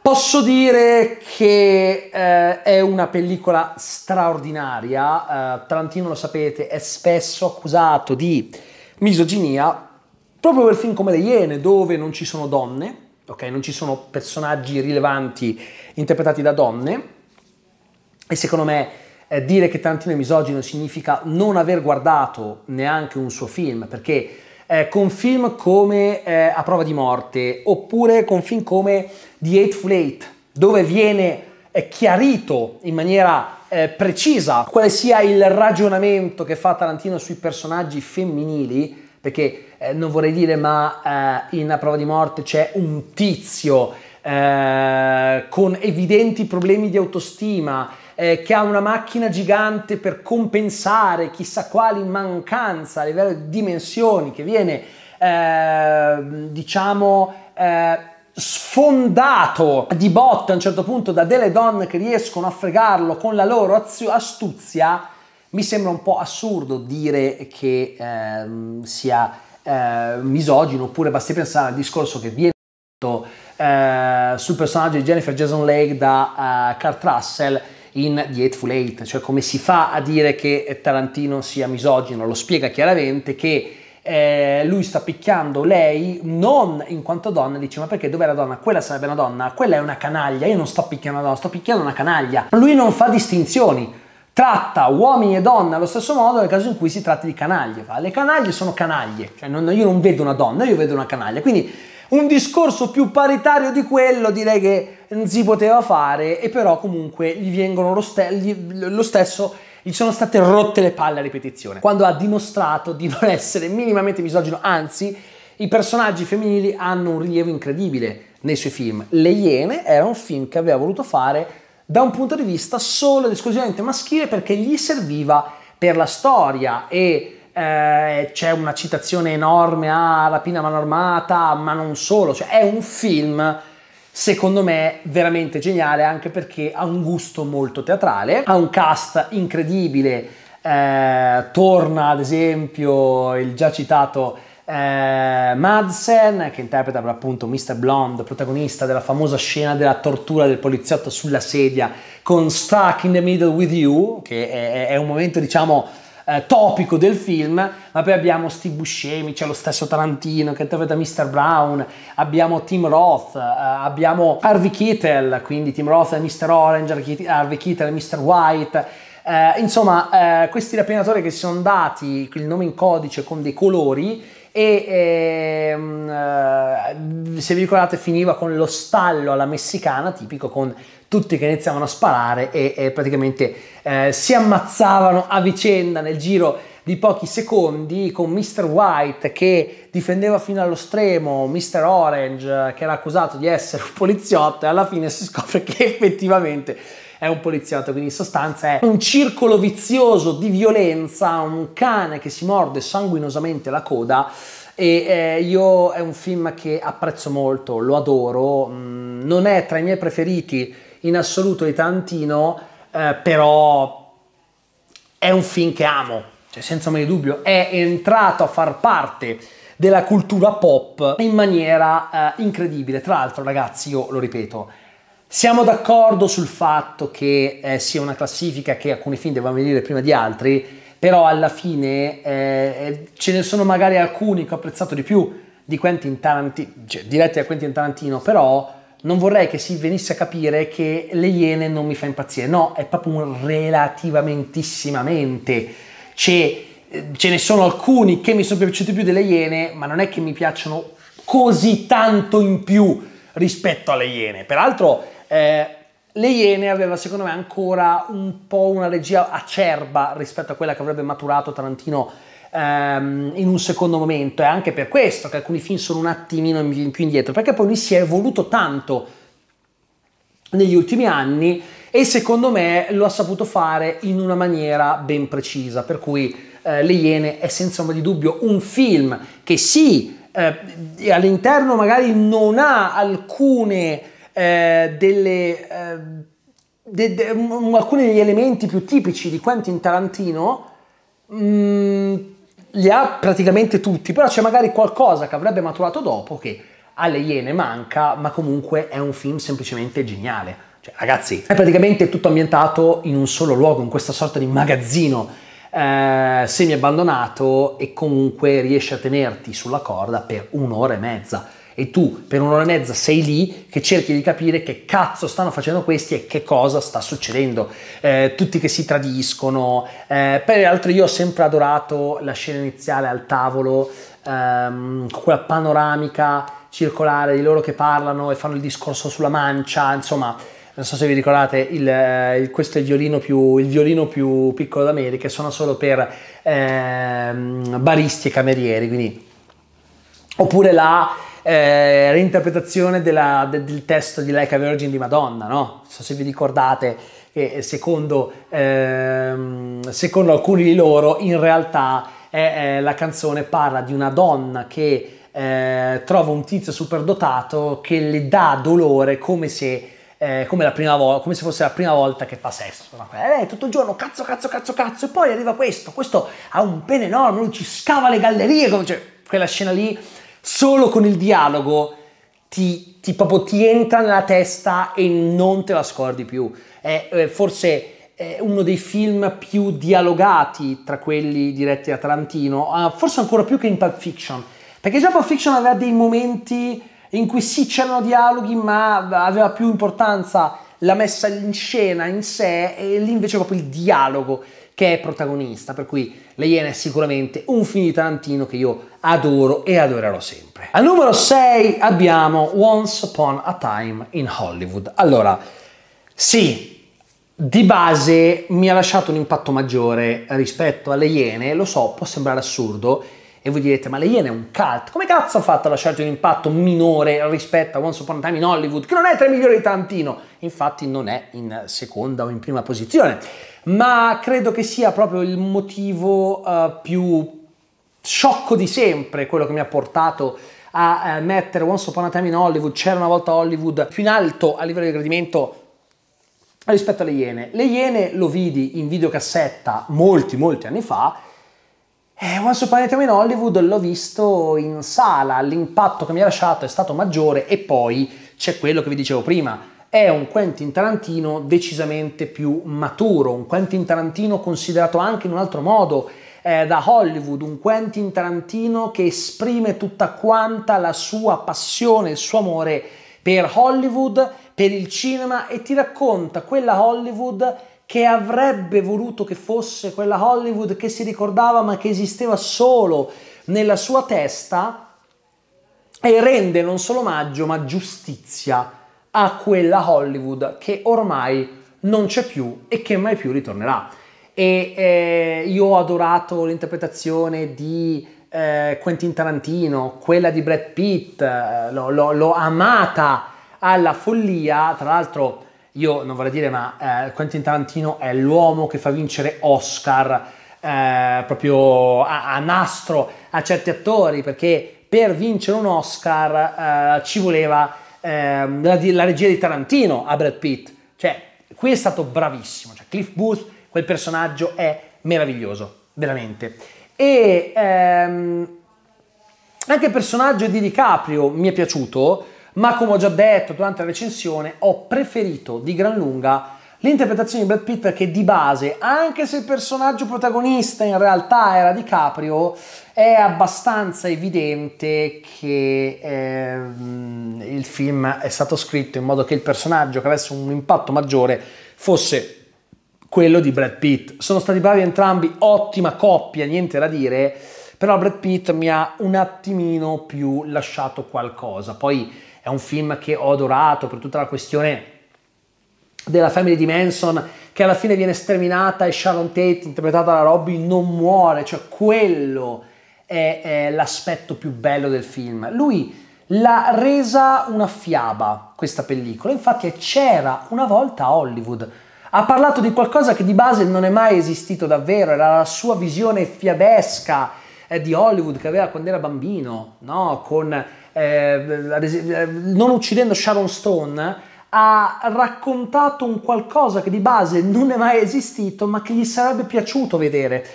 Posso dire che eh, è una pellicola straordinaria, eh, Tarantino lo sapete è spesso accusato di misoginia proprio per film come Le Iene dove non ci sono donne, ok? Non ci sono personaggi rilevanti interpretati da donne e secondo me eh, dire che Tarantino è misogino significa non aver guardato neanche un suo film perché eh, con film come eh, A prova di morte oppure con film come The Eightful Eight dove viene eh, chiarito in maniera eh, precisa quale sia il ragionamento che fa Tarantino sui personaggi femminili perché eh, non vorrei dire, ma eh, in A prova di morte c'è un tizio eh, con evidenti problemi di autostima, eh, che ha una macchina gigante per compensare chissà quali mancanza a livello di dimensioni che viene, ehm, diciamo, eh, sfondato di botte a un certo punto da delle donne che riescono a fregarlo con la loro astuzia, mi sembra un po' assurdo dire che ehm, sia eh, misogino, oppure basti pensare al discorso che viene fatto eh, sul personaggio di Jennifer Jason Lake da eh, Kurt Russell in The Eightful Eight, cioè come si fa a dire che Tarantino sia misogino, lo spiega chiaramente che eh, lui sta picchiando lei non in quanto donna, dice ma perché dov'è la donna? Quella sarebbe una donna, quella è una canaglia, io non sto picchiando una donna, sto picchiando una canaglia. Lui non fa distinzioni, tratta uomini e donne allo stesso modo nel caso in cui si tratti di canaglie. Fa. Le canaglie sono canaglie, cioè non, io non vedo una donna, io vedo una canaglia. Quindi un discorso più paritario di quello direi che non si poteva fare e però comunque gli vengono lo, ste- gli, lo stesso gli sono state rotte le palle a ripetizione quando ha dimostrato di non essere minimamente misogino anzi i personaggi femminili hanno un rilievo incredibile nei suoi film Le Iene era un film che aveva voluto fare da un punto di vista solo ed esclusivamente maschile perché gli serviva per la storia e eh, c'è una citazione enorme ah, a Rapina manormata, ma non solo, cioè è un film secondo me veramente geniale anche perché ha un gusto molto teatrale, ha un cast incredibile, eh, torna ad esempio il già citato eh, Madsen che interpreta appunto Mr. Blonde, protagonista della famosa scena della tortura del poliziotto sulla sedia con Stuck in the Middle with You, che è, è un momento diciamo eh, topico del film, ma poi abbiamo Steve Buscemi, c'è lo stesso Tarantino che interpreta Mr. Brown, abbiamo Tim Roth, eh, abbiamo Harvey Keitel, quindi Tim Roth e Mr. Orange, Harvey Keitel e Mr. White, eh, insomma eh, questi rapinatori che si sono dati il nome in codice con dei colori e ehm, eh, se vi ricordate finiva con lo stallo alla messicana, tipico con tutti che iniziavano a sparare e, e praticamente eh, si ammazzavano a vicenda nel giro di pochi secondi con Mr. White che difendeva fino allo stremo Mr. Orange eh, che era accusato di essere un poliziotto e alla fine si scopre che effettivamente è un poliziotto, quindi in sostanza è un circolo vizioso di violenza, un cane che si morde sanguinosamente la coda e eh, io è un film che apprezzo molto, lo adoro, mm, non è tra i miei preferiti in assoluto di Tarantino, eh, però è un film che amo, cioè senza mai dubbio, è entrato a far parte della cultura pop in maniera eh, incredibile. Tra l'altro, ragazzi, io lo ripeto, siamo d'accordo sul fatto che eh, sia una classifica che alcuni film devono venire prima di altri, però alla fine eh, eh, ce ne sono magari alcuni che ho apprezzato di più di Quentin Tarantino, cioè diretti da Quentin Tarantino, però non vorrei che si venisse a capire che le Iene non mi fa impazzire, no, è proprio un relativamentissimamente. C'è, eh, ce ne sono alcuni che mi sono piaciuti più delle Iene, ma non è che mi piacciono così tanto in più rispetto alle Iene. Peraltro eh, le Iene aveva secondo me ancora un po' una regia acerba rispetto a quella che avrebbe maturato Tarantino ehm, in un secondo momento. È anche per questo che alcuni film sono un attimino più indietro, perché poi lui si è evoluto tanto negli ultimi anni e secondo me lo ha saputo fare in una maniera ben precisa. Per cui eh, Le Iene è senza ombra di dubbio un film che sì, eh, all'interno magari non ha alcune eh, delle, ehm, de, de, um, alcuni degli elementi più tipici di Quentin Tarantino mh, mm, li ha praticamente tutti, però c'è magari qualcosa che avrebbe maturato dopo che alle Iene manca, ma comunque è un film semplicemente geniale. Cioè, ragazzi, è praticamente tutto ambientato in un solo luogo, in questa sorta di magazzino eh, semi abbandonato e comunque riesce a tenerti sulla corda per un'ora e mezza e tu per un'ora e mezza sei lì che cerchi di capire che cazzo stanno facendo questi e che cosa sta succedendo. Eh, tutti che si tradiscono. Eh, peraltro io ho sempre adorato la scena iniziale al tavolo, ehm, quella panoramica circolare di loro che parlano e fanno il discorso sulla mancia, insomma non so se vi ricordate, il, eh, il, questo è il violino, più, il violino, più, piccolo d'America, suona solo per ehm, baristi e camerieri, quindi... oppure la eh, reinterpretazione della, de, del testo di Like a Virgin di Madonna, no? Non so se vi ricordate che eh, secondo, ehm, secondo alcuni di loro in realtà è, è, la canzone parla di una donna che eh, trova un tizio superdotato che le dà dolore come se eh, come, la prima vo- come se fosse la prima volta che fa sesso. Eh, tutto il giorno cazzo, cazzo, cazzo, cazzo, e poi arriva questo. Questo ha un pene enorme, lui ci scava le gallerie. Come, cioè, quella scena lì Solo con il dialogo ti, ti, proprio, ti entra nella testa e non te la scordi più. È, è forse è uno dei film più dialogati tra quelli diretti da Tarantino, ah, forse ancora più che in Pulp Fiction, perché già Pulp Fiction aveva dei momenti in cui sì c'erano dialoghi, ma aveva più importanza la messa in scena in sé e lì invece proprio il dialogo che è protagonista, per cui Le Iene è sicuramente un film di Tarantino che io adoro e adorerò sempre. Al numero 6 abbiamo Once Upon a Time in Hollywood. Allora, sì, di base mi ha lasciato un impatto maggiore rispetto alle Iene, lo so, può sembrare assurdo, e voi direte, ma le Iene è un cult, come cazzo ha fatto a lasciarti un impatto minore rispetto a Once Upon a Time in Hollywood, che non è tra i migliori di Tarantino? Infatti non è in seconda o in prima posizione, ma credo che sia proprio il motivo uh, più sciocco di sempre quello che mi ha portato a uh, mettere Once Upon a Time in Hollywood, c'era una volta Hollywood, più in alto a livello di gradimento rispetto alle Iene. Le Iene lo vidi in videocassetta molti molti anni fa eh, Once Upon a Time in Hollywood l'ho visto in sala, l'impatto che mi ha lasciato è stato maggiore e poi c'è quello che vi dicevo prima, è un Quentin Tarantino decisamente più maturo, un Quentin Tarantino considerato anche in un altro modo eh, da Hollywood, un Quentin Tarantino che esprime tutta quanta la sua passione, il suo amore per Hollywood, per il cinema e ti racconta quella Hollywood che avrebbe voluto che fosse quella Hollywood che si ricordava ma che esisteva solo nella sua testa e rende non solo omaggio ma giustizia a quella Hollywood che ormai non c'è più e che mai più ritornerà. E eh, io ho adorato l'interpretazione di eh, Quentin Tarantino, quella di Brad Pitt, eh, l'ho, l'ho, l'ho amata alla follia, tra l'altro io non vorrei dire, ma eh, Quentin Tarantino è l'uomo che fa vincere Oscar eh, proprio a, a, nastro a certi attori, perché per vincere un Oscar eh, ci voleva ehm, la, la, regia di Tarantino a Brad Pitt. Cioè, qui è stato bravissimo. Cioè, Cliff Booth, quel personaggio è meraviglioso, veramente. E ehm, anche il personaggio di DiCaprio mi è piaciuto ma come ho già detto durante la recensione, ho preferito di gran lunga l'interpretazione di Brad Pitt perché di base, anche se il personaggio protagonista in realtà era DiCaprio, è abbastanza evidente che eh, il film è stato scritto in modo che il personaggio che avesse un impatto maggiore fosse quello di Brad Pitt. Sono stati bravi entrambi, ottima coppia, niente da dire, però Brad Pitt mi ha un attimino più lasciato qualcosa. Poi è un film che ho adorato per tutta la questione della Family di Manson che alla fine viene sterminata e Sharon Tate interpretata da Robbie non muore, cioè quello è, è l'aspetto più bello del film. Lui l'ha resa una fiaba questa pellicola, infatti c'era una volta Hollywood. Ha parlato di qualcosa che di base non è mai esistito davvero, era la sua visione fiabesca eh, di Hollywood che aveva quando era bambino, no? con eh, eh, non uccidendo Sharon Stone, ha raccontato un qualcosa che di base non è mai esistito, ma che gli sarebbe piaciuto vedere.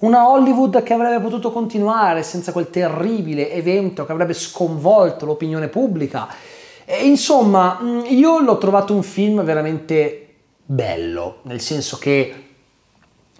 Una Hollywood che avrebbe potuto continuare senza quel terribile evento che avrebbe sconvolto l'opinione pubblica. E, insomma, mm, io l'ho trovato un film veramente bello, nel senso che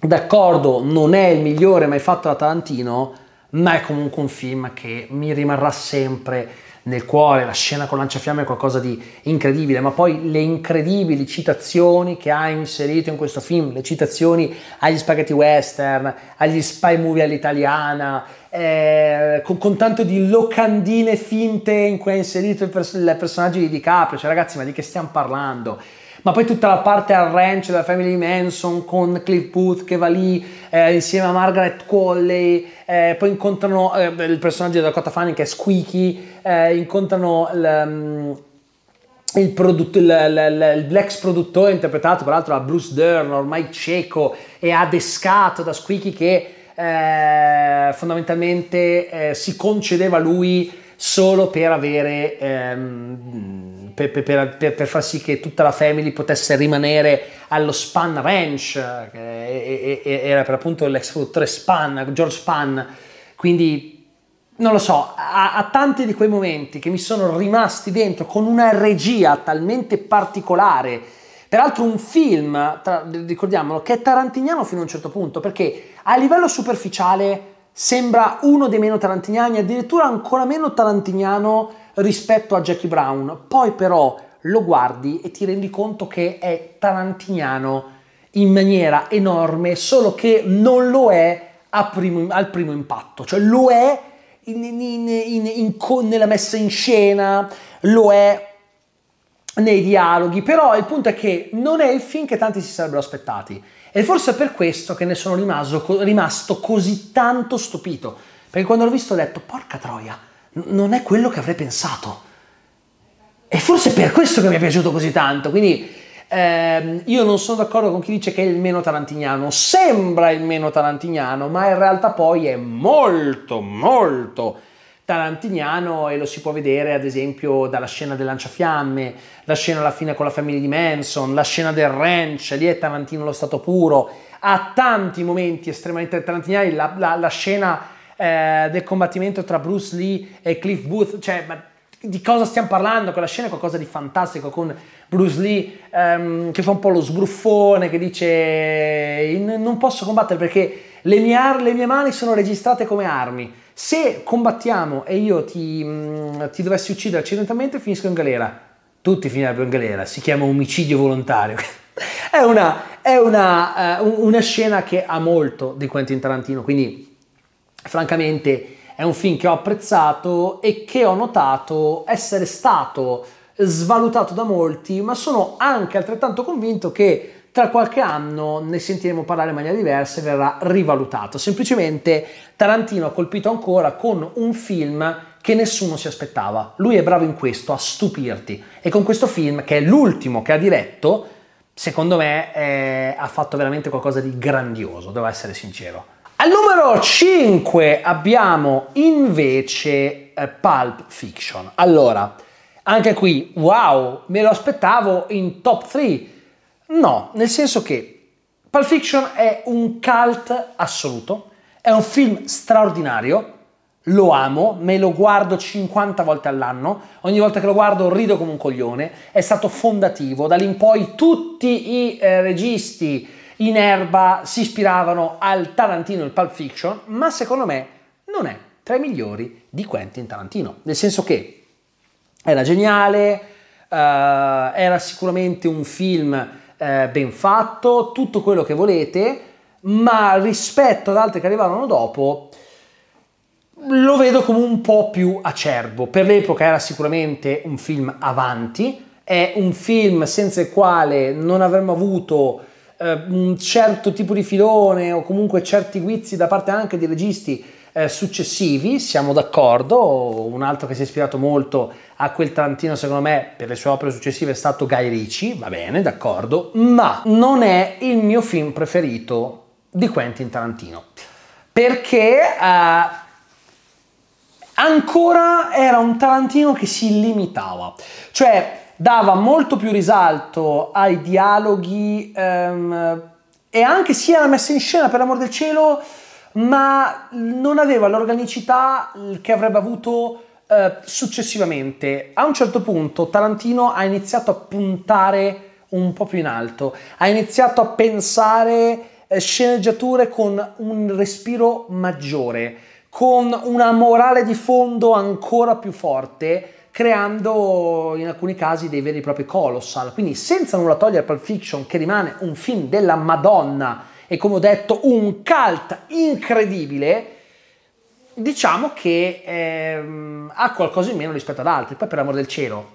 d'accordo non è il migliore mai fatto da Tarantino, ma è comunque un film che mi rimarrà sempre nel cuore, la scena con Lanciafiamme è qualcosa di incredibile, ma poi le incredibili citazioni che ha inserito in questo film, le citazioni agli spaghetti western, agli spy movie all'italiana, eh, con, con, tanto di locandine finte in cui ha inserito il, pers- il personaggio di DiCaprio, cioè ragazzi ma di che stiamo parlando? ma poi tutta la parte al ranch della Family Manson con Cliff Booth che va lì eh, insieme a Margaret Qualley, eh, poi incontrano eh, il personaggio di Dakota Fanning che è Squeaky, eh, incontrano l, mm, il, produtt- l, l, l'ex produttore interpretato peraltro da Bruce Dern, ormai cieco e adescato da Squeaky che eh, fondamentalmente eh, si concedeva lui solo per avere ehm, per, per, per, per, far sì che tutta la family potesse rimanere allo Span Ranch che era per appunto l'ex produttore Span, George Span quindi non lo so, a, a, tanti di quei momenti che mi sono rimasti dentro con una regia talmente particolare, peraltro un film, tra, ricordiamolo, che è tarantiniano fino a un certo punto, perché a livello superficiale sembra uno dei meno tarantiniani, addirittura ancora meno tarantiniano rispetto a Jackie Brown. Poi però lo guardi e ti rendi conto che è tarantiniano in maniera enorme, solo che non lo è primo, al primo impatto, cioè lo è in, in, in, nella messa in scena, lo è nei dialoghi, però il punto è che non è il film che tanti si sarebbero aspettati. E forse è per questo che ne sono rimasto, rimasto così tanto stupito. Perché quando l'ho visto ho detto, porca troia, n- non è quello che avrei pensato. E forse è per questo che mi è piaciuto così tanto. Quindi ehm, io non sono d'accordo con chi dice che è il meno tarantiniano. Sembra il meno tarantiniano, ma in realtà poi è molto, molto tarantiniano e lo si può vedere ad esempio dalla scena del lanciafiamme, la scena alla fine con la famiglia di Manson, la scena del ranch, lì è Tarantino lo stato puro, ha tanti momenti estremamente tarantiniani, la, la, la scena eh, del combattimento tra Bruce Lee e Cliff Booth, cioè di cosa stiamo parlando? Quella scena è qualcosa di fantastico con Bruce Lee ehm, che fa un po' lo sbruffone, che dice non posso combattere perché le mie, le mie mani sono registrate come armi. Se combattiamo e io ti, mm, ti dovessi uccidere accidentalmente, finisco in galera. Tutti finirebbero in galera, si chiama omicidio volontario. <laughs> è, una, è una, uh, una scena che ha molto di Quentin Tarantino, quindi francamente è un film che ho apprezzato e che ho notato essere stato svalutato da molti, ma sono anche altrettanto convinto che tra qualche anno ne sentiremo parlare in maniera diversa e verrà rivalutato. Semplicemente Tarantino ha colpito ancora con un film che nessuno si aspettava. Lui è bravo in questo, a stupirti. E con questo film, che è l'ultimo che ha diretto, secondo me eh, ha fatto veramente qualcosa di grandioso, devo essere sincero. Al numero 5 abbiamo invece eh, Pulp Fiction. Allora, anche qui, wow, me lo aspettavo in top 3 No, nel senso che Pulp Fiction è un cult assoluto, è un film straordinario, lo amo, me lo guardo 50 volte all'anno, ogni volta che lo guardo rido come un coglione, è stato fondativo, da lì in poi tutti i eh, registi in erba si ispiravano al Tarantino e al Pulp Fiction, ma secondo me non è tra i migliori di Quentin Tarantino, nel senso che era geniale, eh, era sicuramente un film eh, ben fatto, tutto quello che volete, ma rispetto ad altri che arrivarono dopo lo vedo come un po' più acerbo. Per l'epoca era sicuramente un film avanti, è un film senza il quale non avremmo avuto eh, un certo tipo di filone o comunque certi guizzi da parte anche dei registi eh, successivi, siamo d'accordo, un altro che si è ispirato molto a quel Tarantino secondo me per le sue opere successive è stato Guy Ricci, va bene, d'accordo, ma non è il mio film preferito di Quentin Tarantino, perché eh, ancora era un Tarantino che si limitava, cioè dava molto più risalto ai dialoghi ehm, e anche sia la messa in scena, per l'amor del cielo, ma non aveva l'organicità che avrebbe avuto eh, successivamente. A un certo punto Tarantino ha iniziato a puntare un po' più in alto, ha iniziato a pensare eh, sceneggiature con un respiro maggiore, con una morale di fondo ancora più forte creando in alcuni casi dei veri e propri colossal. Quindi senza nulla togliere Pulp Fiction, che rimane un film della Madonna e come ho detto un cult incredibile, diciamo che ehm, ha qualcosa in meno rispetto ad altri. Poi per amor del cielo,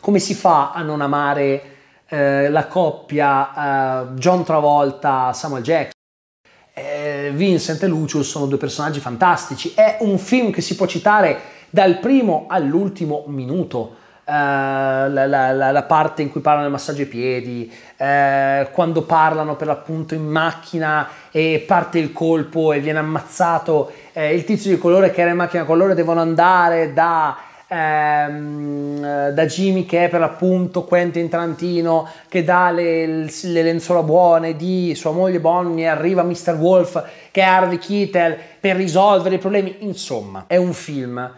come si fa a non amare eh, la coppia eh, John Travolta-Samuel Jackson? Eh, Vincent e Lucius sono due personaggi fantastici. È un film che si può citare dal primo all'ultimo minuto. Eh, la, la, la, parte in cui parlano del massaggio ai piedi, eh, quando parlano per l'appunto in macchina e parte il colpo e viene ammazzato, eh, il tizio di colore che era in macchina con loro devono andare da, ehm, eh, da Jimmy che è per l'appunto Quentin Tarantino che dà le, le lenzuola buone di sua moglie Bonnie arriva Mr. Wolf che è Harvey Keitel per risolvere i problemi insomma è un film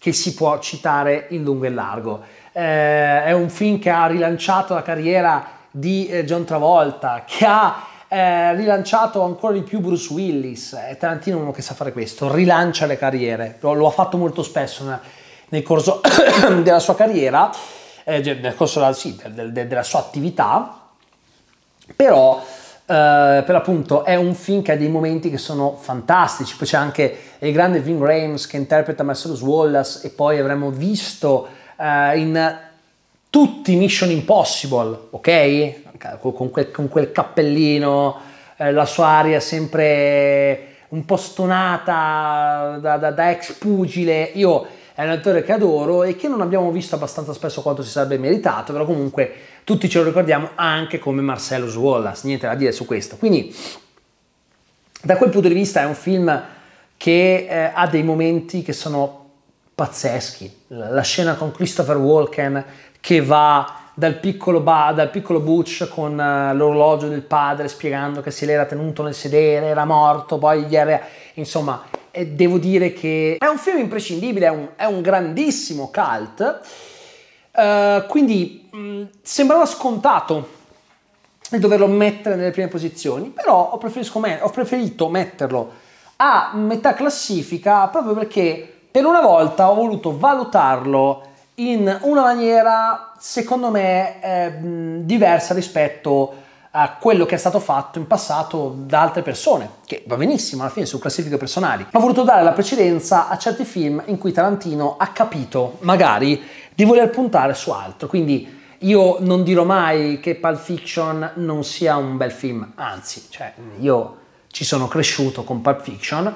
che si può citare in lungo e largo eh, è un film che ha rilanciato la carriera di eh, John Travolta, che ha eh, rilanciato ancora di più Bruce Willis. È Tarantino uno che sa fare questo, rilancia le carriere. Lo, lo ha fatto molto spesso nel, nel corso <coughs> della sua carriera, eh, nel corso della, sì, del, del, della sua attività, però... Uh, per l'appunto è un film che ha dei momenti che sono fantastici. Poi c'è anche il grande Vin Rames che interpreta Marcellus Wallace e poi avremmo visto eh, in tutti i Mission Impossible, ok? Con quel, con quel cappellino, eh, la sua aria sempre un po' stonata da, da, da ex pugile. Io è un attore che adoro e che non abbiamo visto abbastanza spesso quanto si sarebbe meritato, però comunque tutti ce lo ricordiamo anche come Marcellus Wallace, niente da dire su questo. Quindi da quel punto di vista è un film che eh, ha dei momenti che sono pazzeschi. La scena con Christopher Walken che va dal piccolo, ba, dal piccolo Butch con eh, l'orologio del padre spiegando che se l'era tenuto nel sedere, era morto, poi gli era... Insomma, eh, devo dire che è un film imprescindibile, è un, è un grandissimo cult. Uh, quindi mh, mm, sembrava scontato di doverlo mettere nelle prime posizioni, però ho, me- ho preferito metterlo a metà classifica proprio perché per una volta ho voluto valutarlo in una maniera secondo me eh, diversa rispetto a quello che è stato fatto in passato da altre persone, che va benissimo alla fine su classifiche personali. ho voluto dare la precedenza a certi film in cui Tarantino ha capito, magari, di voler puntare su altro. Quindi io non dirò mai che Pulp Fiction non sia un bel film, anzi, cioè, io ci sono cresciuto con Pulp Fiction,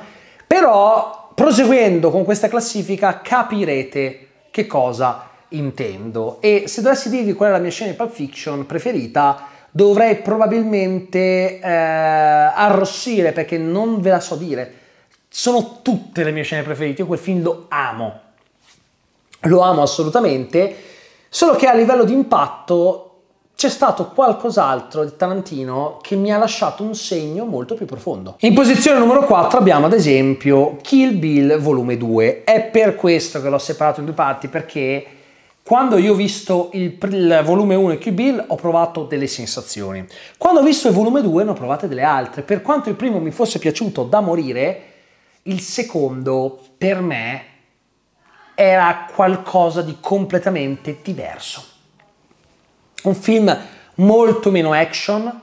però proseguendo con questa classifica capirete che cosa intendo e se dovessi dirvi qual è la mia scena di Pulp Fiction preferita dovrei probabilmente eh, arrossire perché non ve la so dire sono tutte le mie scene preferite io quel film lo amo lo amo assolutamente solo che a livello di impatto c'è stato qualcos'altro di Tarantino che mi ha lasciato un segno molto più profondo. In posizione numero 4 abbiamo ad esempio Kill Bill volume 2. È per questo che l'ho separato in due parti perché quando io ho visto il, il volume 1 e Kill Bill ho provato delle sensazioni. Quando ho visto il volume 2 ne ho provate delle altre. Per quanto il primo mi fosse piaciuto da morire, il secondo per me era qualcosa di completamente diverso. Un film molto meno action,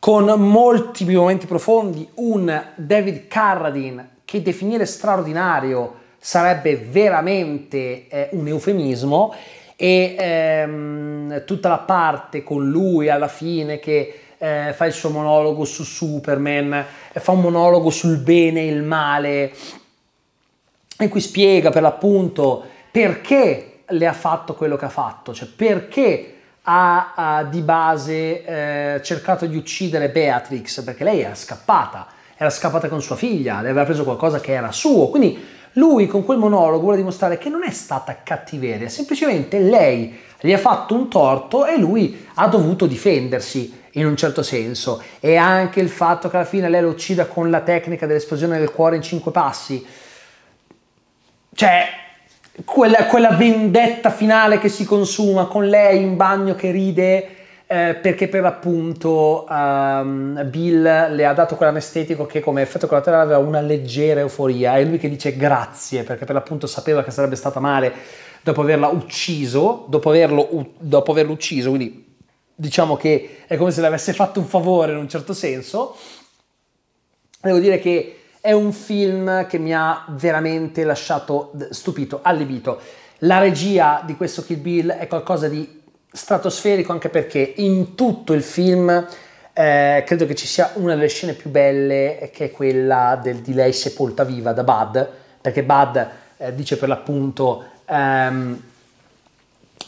con molti più momenti profondi, un David Carradine che definire straordinario sarebbe veramente eh, un eufemismo e ehm, tutta la parte con lui alla fine che eh, fa il suo monologo su Superman, eh, fa un monologo sul bene e il male, in cui spiega per l'appunto perché le ha fatto quello che ha fatto, cioè perché ha, ha di base eh, cercato di uccidere Beatrix perché lei era scappata, era scappata con sua figlia, le aveva preso qualcosa che era suo, quindi lui con quel monologo vuole dimostrare che non è stata cattiveria, semplicemente lei gli ha fatto un torto e lui ha dovuto difendersi in un certo senso e anche il fatto che alla fine lei lo uccida con la tecnica dell'esplosione del cuore in cinque passi. Cioè, quella, quella, vendetta finale che si consuma con lei in bagno che ride eh, perché per appunto um, Bill le ha dato quell'anestetico che come effetto collaterale aveva una leggera euforia e lui che dice grazie perché per l'appunto sapeva che sarebbe stata male dopo averla ucciso, dopo averlo, dopo averlo ucciso, quindi diciamo che è come se le avesse fatto un favore in un certo senso. Devo dire che è un film che mi ha veramente lasciato stupito, allibito. La regia di questo Kill Bill è qualcosa di stratosferico anche perché in tutto il film eh, credo che ci sia una delle scene più belle eh, che è quella del, di lei sepolta viva da Bud, perché Bud eh, dice per l'appunto ehm,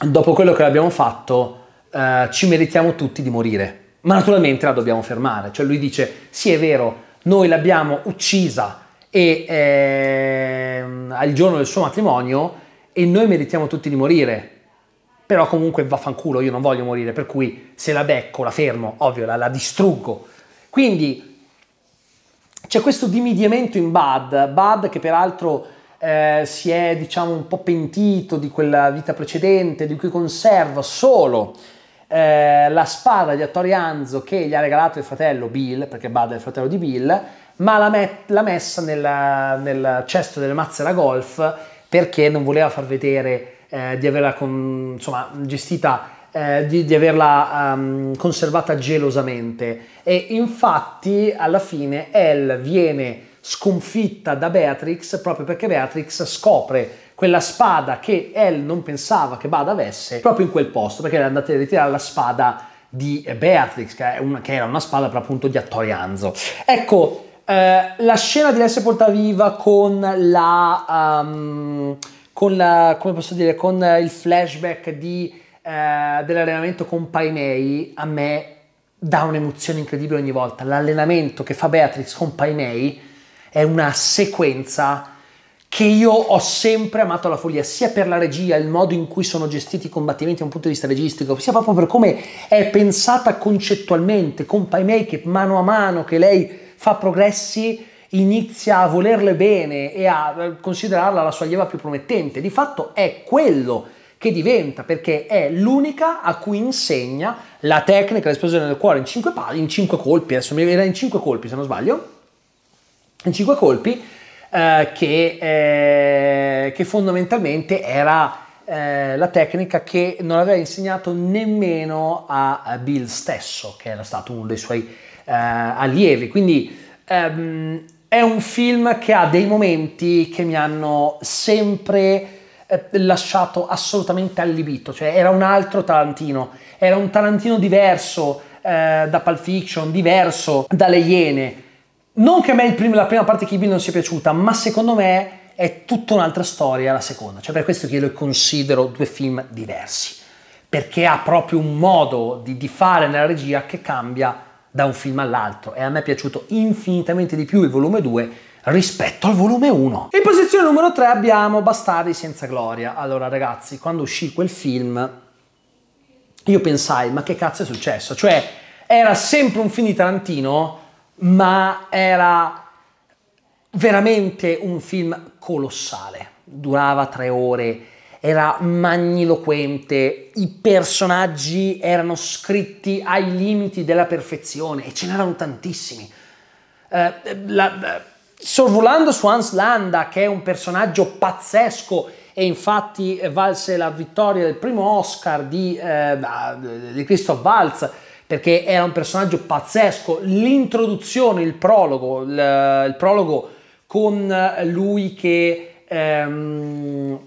dopo quello che abbiamo fatto eh, ci meritiamo tutti di morire, ma naturalmente la dobbiamo fermare, cioè lui dice sì è vero, noi l'abbiamo uccisa e eh, al giorno del suo matrimonio e noi meritiamo tutti di morire. Però comunque vaffanculo, io non voglio morire, per cui se la becco, la fermo, ovvio, la, la distruggo. Quindi c'è questo dimidiamento in Bad, Bad che peraltro eh, si è diciamo un po' pentito di quella vita precedente, di cui conserva solo eh, la spada di Hattori Hanzo che gli ha regalato il fratello Bill, perché Bud è il fratello di Bill, ma l'ha, met- l'ha messa nella, nel cesto delle mazze da golf perché non voleva far vedere eh, di averla con, insomma, gestita eh, di, di, averla um, conservata gelosamente e infatti alla fine Elle viene sconfitta da Beatrix proprio perché Beatrix scopre quella spada che El non pensava che Bada avesse proprio in quel posto, perché era andata a ritirare la spada di Beatrix, che, una, che era una spada per appunto di Attorianzo. Ecco, eh, la scena di essere sepolta viva con la... Um, con la, come posso dire, con il flashback di, eh, dell'allenamento con Paimei, a me dà un'emozione incredibile ogni volta. L'allenamento che fa Beatrix con Paimei è una sequenza che io ho sempre amato la follia, sia per la regia, il modo in cui sono gestiti i combattimenti da un punto di vista registico, sia proprio per come è pensata concettualmente, con Pai Pie mano a mano, che lei fa progressi, inizia a volerle bene e a eh, considerarla la sua allieva più promettente. Di fatto è quello che diventa, perché è l'unica a cui insegna la tecnica l'esplosione del cuore in cinque, pali, in 5 colpi, adesso mi viene in cinque colpi se non sbaglio, in cinque colpi, eh, che, eh, che, fondamentalmente era eh, la tecnica che non aveva insegnato nemmeno a Bill stesso, che era stato uno dei suoi eh, allievi. Quindi ehm, è un film che ha dei momenti che mi hanno sempre eh, lasciato assolutamente allibito, cioè era un altro Tarantino, era un Tarantino diverso eh, da Pulp Fiction, diverso dalle Iene, non che a me prim- la prima parte di Kill Bill non sia piaciuta, ma secondo me è tutta un'altra storia la seconda. Cioè per questo che io lo considero due film diversi. Perché ha proprio un modo di, di fare nella regia che cambia da un film all'altro. E a me è piaciuto infinitamente di più il volume 2 rispetto al volume 1. In posizione numero 3 abbiamo Bastardi senza gloria. Allora ragazzi, quando uscì quel film io pensai, ma che cazzo è successo? Cioè, era sempre un film di Tarantino ma era veramente un film colossale. Durava tre ore, era magniloquente, i personaggi erano scritti ai limiti della perfezione e ce n'erano tantissimi. Eh, la, eh, sorvolando su Hans Landa, che è un personaggio pazzesco e infatti valse la vittoria del primo Oscar di, eh, di Christoph Waltz, perché era un personaggio pazzesco. L'introduzione, il prologo, il, il prologo con lui che, ehm,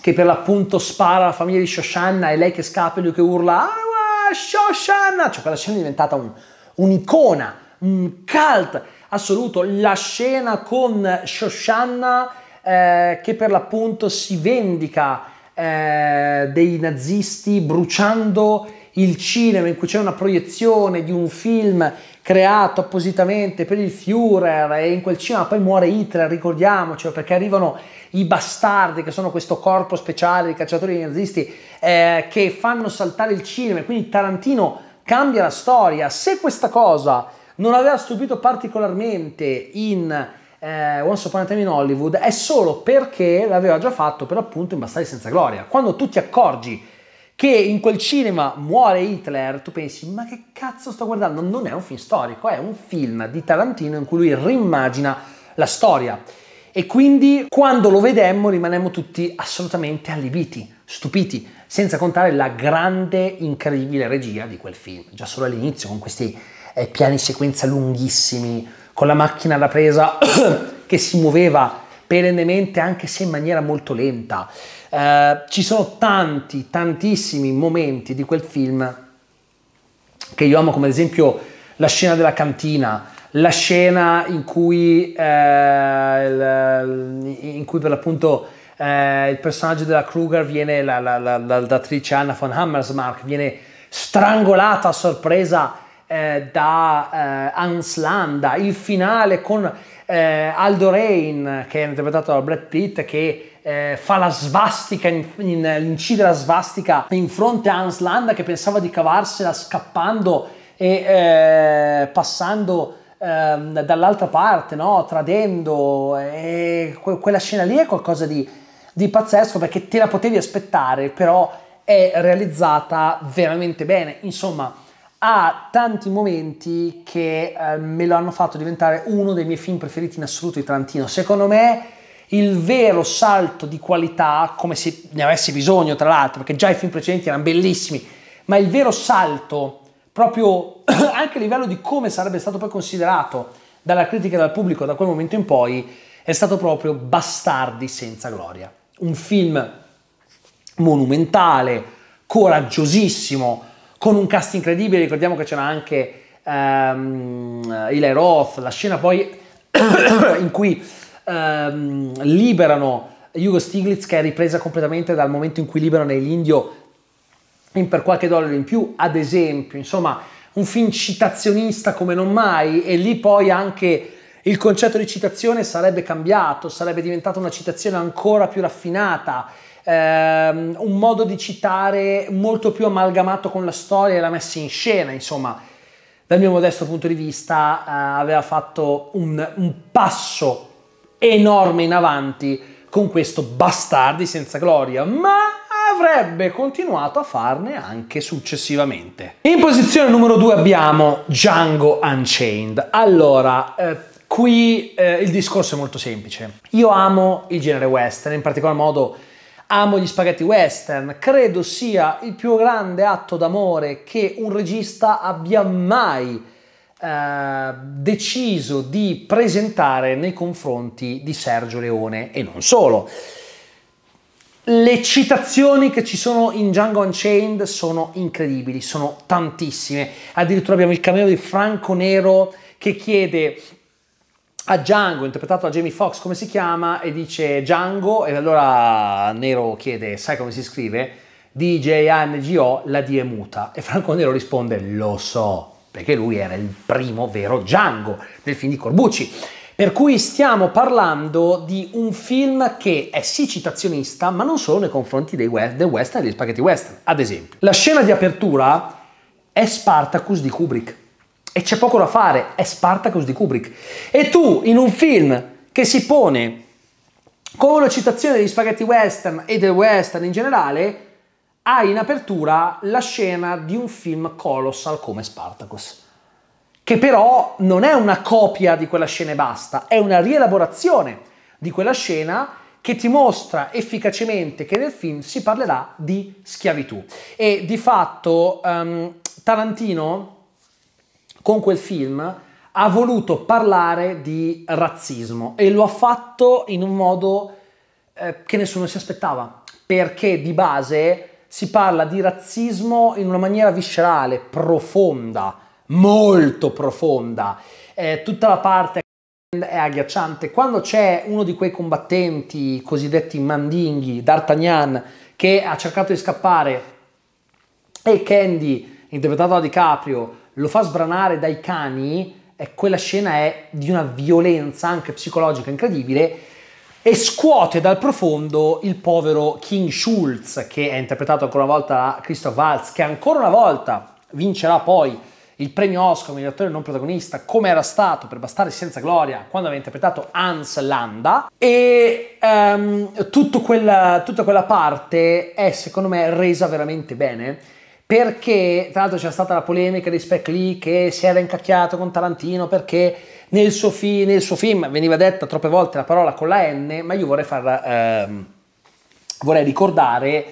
che per l'appunto spara alla famiglia di Shoshanna e lei che scappa e lui che urla ah, Shoshanna! Cioè quella scena è diventata un, un'icona, un cult assoluto. La scena con Shoshanna eh, che per l'appunto si vendica eh, dei nazisti bruciando il cinema in cui c'è una proiezione di un film creato appositamente per il Führer e in quel cinema poi muore Hitler, ricordiamocelo, perché arrivano i bastardi che sono questo corpo speciale di cacciatori nazisti eh, che fanno saltare il cinema, quindi Tarantino cambia la storia. Se questa cosa non aveva stupito particolarmente in eh, Once Upon a Time in Hollywood è solo perché l'aveva già fatto per appunto in Bastardi senza gloria. Quando tu ti accorgi che in quel cinema muore Hitler, tu pensi ma che cazzo sto guardando? Non è un film storico, è un film di Tarantino in cui lui rimmagina la storia. E quindi quando lo vedemmo rimanemmo tutti assolutamente allibiti, stupiti, senza contare la grande, incredibile regia di quel film. Già solo all'inizio con questi eh, piani sequenza lunghissimi, con la macchina alla presa <coughs> che si muoveva perennemente anche se in maniera molto lenta. Eh, ci sono tanti, tantissimi momenti di quel film che io amo, come ad esempio la scena della cantina, la scena in cui, eh, in cui per l'appunto eh, il personaggio della Kruger viene, la, la, la, l'attrice Anna von Hammersmark viene strangolata a sorpresa eh, da eh, Hans Landa, il finale con eh, Aldo Rain che è interpretato da Brad Pitt che eh, fa la svastica, in, in, incide la svastica in fronte a Hans Landa che pensava di cavarsela scappando e eh, passando ehm, dall'altra parte, no? tradendo. E que- quella scena lì è qualcosa di, di pazzesco perché te la potevi aspettare, però è realizzata veramente bene. Insomma, ha tanti momenti che eh, me lo hanno fatto diventare uno dei miei film preferiti in assoluto di Tarantino. Secondo me il vero salto di qualità, come se ne avessi bisogno tra l'altro, perché già i film precedenti erano bellissimi, ma il vero salto proprio <clears throat> anche a livello di come sarebbe stato poi considerato dalla critica e dal pubblico da quel momento in poi, è stato proprio Bastardi senza gloria. Un film monumentale, coraggiosissimo, con un cast incredibile, ricordiamo che c'era anche um, Eli Roth, la scena poi <clears throat> in cui ehm, liberano Hugo Stiglitz che è ripresa completamente dal momento in cui liberano l'Indio in per qualche dollaro in più, ad esempio, insomma un film citazionista come non mai e lì poi anche il concetto di citazione sarebbe cambiato, sarebbe diventata una citazione ancora più raffinata, ehm, un modo di citare molto più amalgamato con la storia e la messa in scena, insomma dal mio modesto punto di vista eh, aveva fatto un, un passo enorme in avanti con questo bastardi senza gloria, ma avrebbe continuato a farne anche successivamente. In posizione numero 2 abbiamo Django Unchained. Allora, eh, qui eh, il discorso è molto semplice. Io amo il genere western, in particolar modo amo gli spaghetti western. Credo sia il più grande atto d'amore che un regista abbia mai eh, deciso di presentare nei confronti di Sergio Leone e non solo. Le citazioni che ci sono in Django Unchained sono incredibili, sono tantissime. Addirittura abbiamo il cameo di Franco Nero che chiede a Django, interpretato da Jamie Foxx, come si chiama, e dice Django, e allora Nero chiede, sai come si scrive? DJNGO, la D è muta. E Franco Nero risponde, lo so perché lui era il primo vero Django del film di Corbucci. Per cui stiamo parlando di un film che è sì citazionista, ma non solo nei confronti dei west, del western e degli spaghetti western. Ad esempio, la scena di apertura è Spartacus di Kubrick. E c'è poco da fare, è Spartacus di Kubrick. E tu, in un film che si pone come una citazione degli spaghetti western e del western in generale, ha ah, in apertura la scena di un film colossal come Spartacus, che però non è una copia di quella scena e basta, è una rielaborazione di quella scena che ti mostra efficacemente che nel film si parlerà di schiavitù. E di fatto um, Tarantino con quel film ha voluto parlare di razzismo e lo ha fatto in un modo eh, che nessuno si aspettava, perché di base si parla di razzismo in una maniera viscerale, profonda, molto profonda. Eh, tutta la parte è agghiacciante. Quando c'è uno di quei combattenti cosiddetti mandinghi, D'Artagnan, che ha cercato di scappare e Candy, interpretato da DiCaprio, lo fa sbranare dai cani, e eh, quella scena è di una violenza anche psicologica incredibile e scuote dal profondo il povero King Schulz, che è interpretato ancora una volta da Christoph Waltz, che ancora una volta vincerà poi il premio Oscar come attore non protagonista, come era stato per Bastare senza gloria quando aveva interpretato Hans Landa. E ehm, um, quella, tutta quella parte è secondo me resa veramente bene. Perché, tra l'altro, c'era stata la polemica di Spec Lee che si era incacchiato con Tarantino perché nel suo, fi, nel suo, film veniva detta troppe volte la parola con la N, ma io vorrei, farla, ehm, vorrei ricordare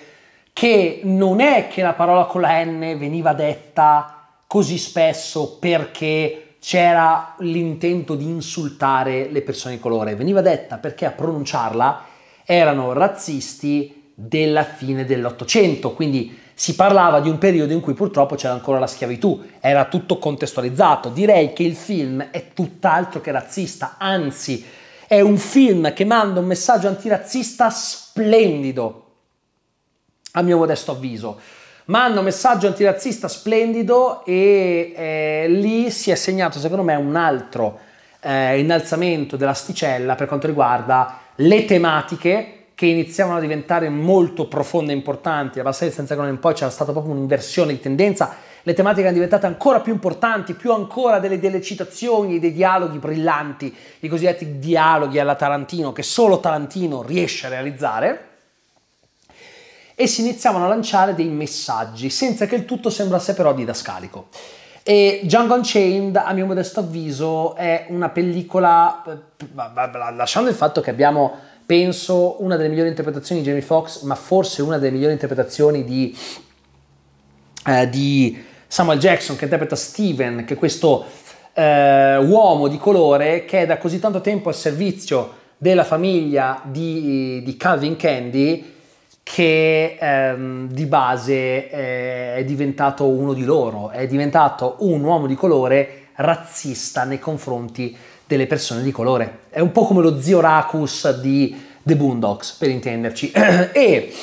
che non è che la parola con la N veniva detta così spesso perché c'era l'intento di insultare le persone di colore, veniva detta perché a pronunciarla erano razzisti della fine dell'Ottocento, quindi si parlava di un periodo in cui purtroppo c'era ancora la schiavitù, era tutto contestualizzato. Direi che il film è tutt'altro che razzista, anzi è un film che manda un messaggio antirazzista splendido, a mio modesto avviso. Manda un messaggio antirazzista splendido e eh, lì si è segnato secondo me un altro eh, innalzamento dell'asticella per quanto riguarda le tematiche che iniziavano a diventare molto profonde e importanti, alla serie senza che in poi c'era stata proprio un'inversione di tendenza, le tematiche erano diventate ancora più importanti, più ancora delle, delle citazioni, dei dialoghi brillanti, i cosiddetti dialoghi alla Tarantino che solo Tarantino riesce a realizzare, e si iniziavano a lanciare dei messaggi, senza che il tutto sembrasse però didascalico. E Django Unchained, a mio modesto avviso, è una pellicola, eh, lasciando il fatto che abbiamo penso una delle migliori interpretazioni di Jamie Foxx, ma forse una delle migliori interpretazioni di, eh, di Samuel Jackson che interpreta Steven, che è questo eh, uomo di colore che è da così tanto tempo al servizio della famiglia di, di Calvin Candy che ehm, di base eh, è diventato uno di loro, è diventato un uomo di colore razzista nei confronti delle persone di colore. È un po' come lo zio Racus di The Boondocks, per intenderci. <clears throat> e,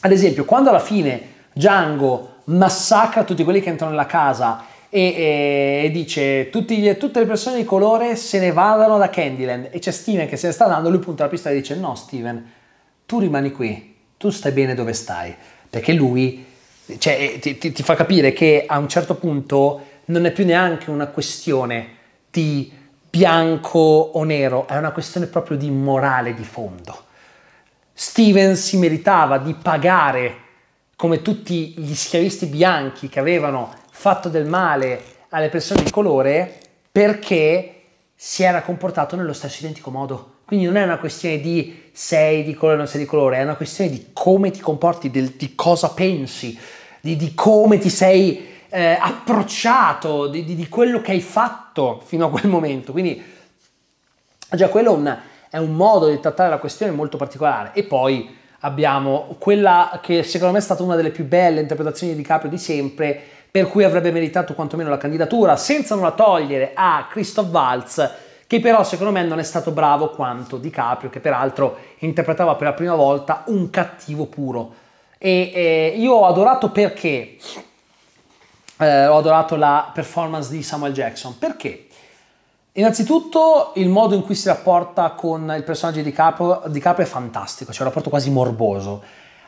ad esempio, quando alla fine Django massacra tutti quelli che entrano nella casa e, e dice tutti, tutte le persone di colore se ne vadano da Candyland e c'è Steven che se ne sta andando, lui punta la pistola e dice no Steven, tu rimani qui, tu stai bene dove stai, perché lui cioè, ti, ti, ti fa capire che a un certo punto non è più neanche una questione di bianco o nero, è una questione proprio di morale di fondo. Steven si meritava di pagare come tutti gli schiavisti bianchi che avevano fatto del male alle persone di colore perché si era comportato nello stesso identico modo. Quindi non è una questione di sei di colore o non sei di colore, è una questione di come ti comporti, del, di cosa pensi, di, di come ti sei eh, approcciato, di, di, di, quello che hai fatto fino a quel momento. Quindi già quello è un, è un modo di trattare la questione molto particolare. E poi abbiamo quella che secondo me è stata una delle più belle interpretazioni di Caprio di sempre, per cui avrebbe meritato quantomeno la candidatura, senza non la togliere a Christoph Waltz, che però secondo me non è stato bravo quanto Di Caprio, che peraltro interpretava per la prima volta un cattivo puro. E eh, io ho adorato perché eh, ho adorato la performance di Samuel Jackson. Perché? Innanzitutto il modo in cui si rapporta con il personaggio di Capo, di Capo è fantastico, c'è un rapporto quasi morboso.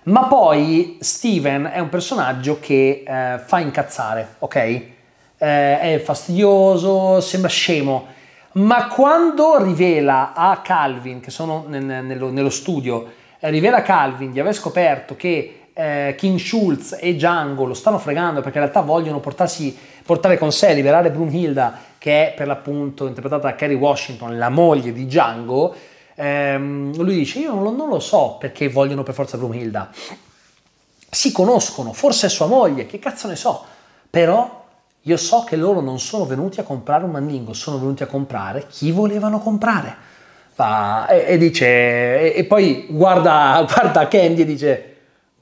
Ma poi Steven è un personaggio che eh, fa incazzare, ok? Eh, è fastidioso, sembra scemo, ma quando rivela a Calvin, che sono nello, studio, eh, rivela a Calvin di aver scoperto che eh, King Schultz e Django lo stanno fregando perché in realtà vogliono portarsi, portare con sé, liberare Brunhilda, che è per l'appunto interpretata da Kerry Washington, la moglie di Django, ehm, lui dice io non lo, non lo, so perché vogliono per forza Brunhilda. Si conoscono, forse è sua moglie, che cazzo ne so, però io so che loro non sono venuti a comprare un mandingo, sono venuti a comprare chi volevano comprare. Va, e, e, dice, e, e poi guarda, <laughs> guarda Candy e dice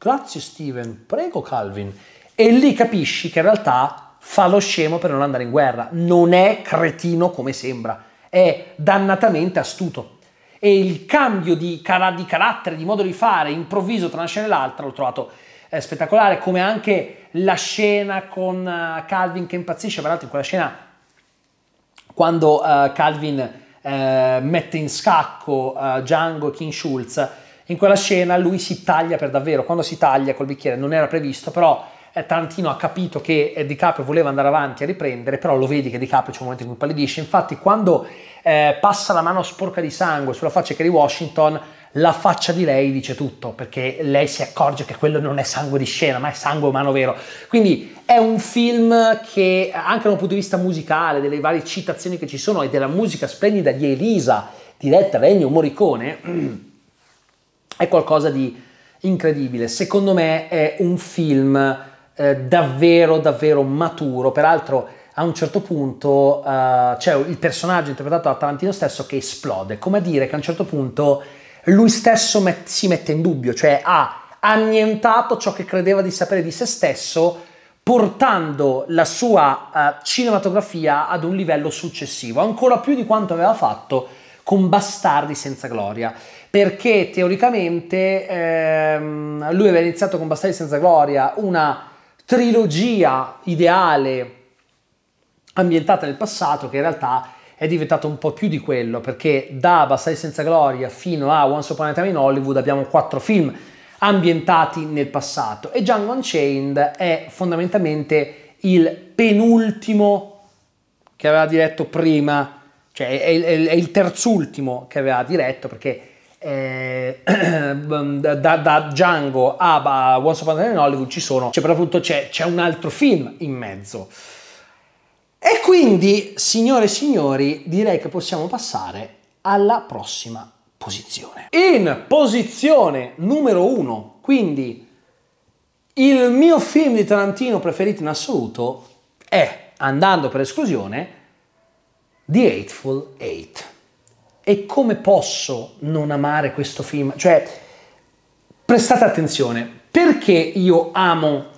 Grazie Steven, prego Calvin. E lì capisci che in realtà fa lo scemo per non andare in guerra. Non è cretino come sembra, è dannatamente astuto. E il cambio di, car- di carattere, di modo di fare improvviso tra una scena e l'altra l'ho trovato eh, spettacolare, come anche la scena con uh, Calvin che impazzisce, peraltro in quella scena quando uh, Calvin uh, mette in scacco Django e King Schultz in quella scena lui si taglia per davvero, quando si taglia col bicchiere non era previsto, però eh, Tarantino ha capito che eh, Di Caprio voleva andare avanti a riprendere, però lo vedi che Di Caprio c'è un momento in cui impallidisce, infatti quando eh, passa la mano sporca di sangue sulla faccia di Kerry Washington, la faccia di lei dice tutto, perché lei si accorge che quello non è sangue di scena, ma è sangue umano vero. Quindi è un film che, anche da un punto di vista musicale, delle varie citazioni che ci sono e della musica splendida di Elisa, diretta da Ennio Morricone, <clears throat> è qualcosa di incredibile. Secondo me è un film eh, davvero, davvero maturo. Peraltro, a un certo punto eh, c'è il personaggio interpretato da Tarantino stesso che esplode, come a dire che a un certo punto lui stesso met- si mette in dubbio, cioè ha annientato ciò che credeva di sapere di se stesso portando la sua uh, cinematografia ad un livello successivo, ancora più di quanto aveva fatto con Bastardi senza gloria perché teoricamente ehm, lui aveva iniziato con Bastardi senza gloria una trilogia ideale ambientata nel passato che in realtà è diventato un po' più di quello perché da Bastardi senza gloria fino a Once Upon a Time in Hollywood abbiamo quattro film ambientati nel passato e Django Unchained è fondamentalmente il penultimo che aveva diretto prima cioè è, il terzultimo che aveva diretto perché eh, <clears throat> da, da, Django a Once Upon a Time in Hollywood ci sono, cioè per l'appunto c'è, c'è un altro film in mezzo. E quindi, signore e signori, direi che possiamo passare alla prossima posizione. In posizione numero uno, quindi il mio film di Tarantino preferito in assoluto è, andando per esclusione, The Eightful Eight. E come posso non amare questo film? Cioè, prestate attenzione, perché io amo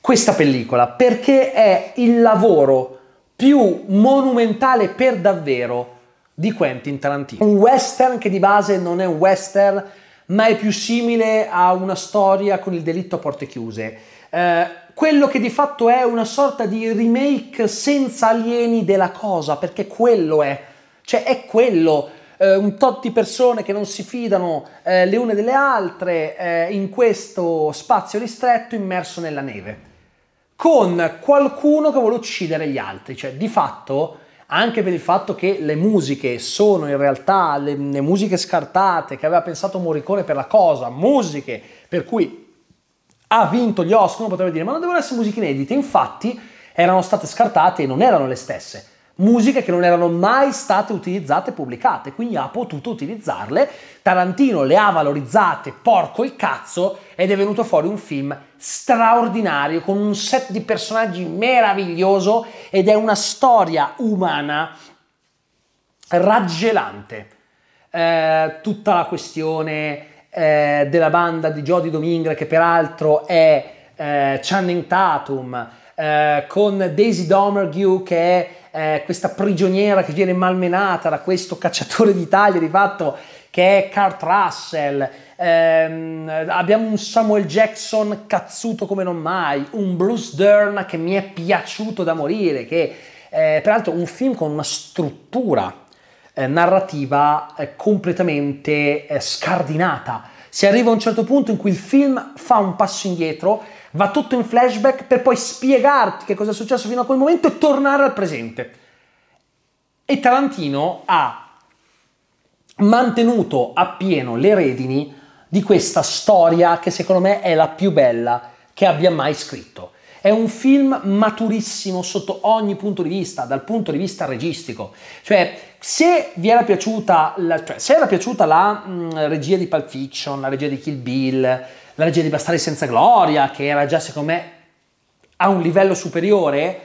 questa pellicola? Perché è il lavoro più monumentale per davvero di Quentin Tarantino. Un western che di base non è un western, ma è più simile a una storia con il delitto a porte chiuse. Eh, quello che di fatto è una sorta di remake senza alieni della cosa, perché quello è cioè è quello, eh, un tot di persone che non si fidano eh, le une delle altre eh, in questo spazio ristretto immerso nella neve, con qualcuno che vuole uccidere gli altri. Cioè di fatto, anche per il fatto che le musiche sono in realtà le, le musiche scartate che aveva pensato Morricone per la cosa, musiche per cui ha vinto gli Oscar, uno potrebbe dire ma non devono essere musiche inedite, infatti erano state scartate e non erano le stesse musiche che non erano mai state utilizzate e pubblicate, quindi ha potuto utilizzarle. Tarantino le ha valorizzate, porco il cazzo, ed è venuto fuori un film straordinario con un set di personaggi meraviglioso ed è una storia umana raggelante. Eh, tutta la questione eh, della banda di Jody Domingue, che peraltro è eh, Channing Tatum, eh, con Daisy Domergue che è eh, questa prigioniera che viene malmenata da questo cacciatore d'Italia di fatto che è Kurt Russell, ehm, abbiamo un Samuel Jackson cazzuto come non mai, un Bruce Dern che mi è piaciuto da morire, che eh, peraltro un film con una struttura eh, narrativa eh, completamente eh, scardinata. Si arriva a un certo punto in cui il film fa un passo indietro va tutto in flashback per poi spiegarti che cosa è successo fino a quel momento e tornare al presente. E Tarantino ha mantenuto appieno le redini di questa storia che secondo me è la più bella che abbia mai scritto. È un film maturissimo sotto ogni punto di vista, dal punto di vista registico. Cioè, se vi era piaciuta la, cioè, era piaciuta la mh, mm, regia di Pulp Fiction, la regia di Kill Bill, la legge dei bastardi senza gloria, che era già secondo me a un livello superiore,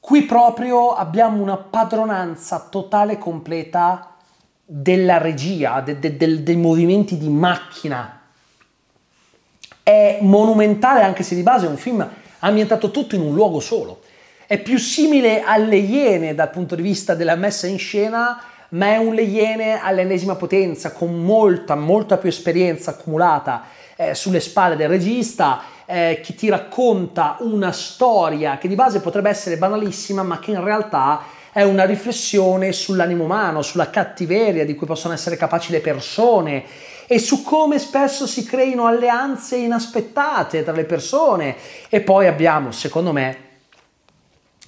qui proprio abbiamo una padronanza totale e completa della regia, de, de, de, dei movimenti di macchina. È monumentale anche se di base è un film ambientato tutto in un luogo solo. È più simile alle Iene dal punto di vista della messa in scena, ma è un Le Iene all'ennesima potenza, con molta, molta più esperienza accumulata eh, sulle spalle del regista, eh, che ti racconta una storia che di base potrebbe essere banalissima, ma che in realtà è una riflessione sull'animo umano, sulla cattiveria di cui possono essere capaci le persone e su come spesso si creino alleanze inaspettate tra le persone. E poi abbiamo, secondo me,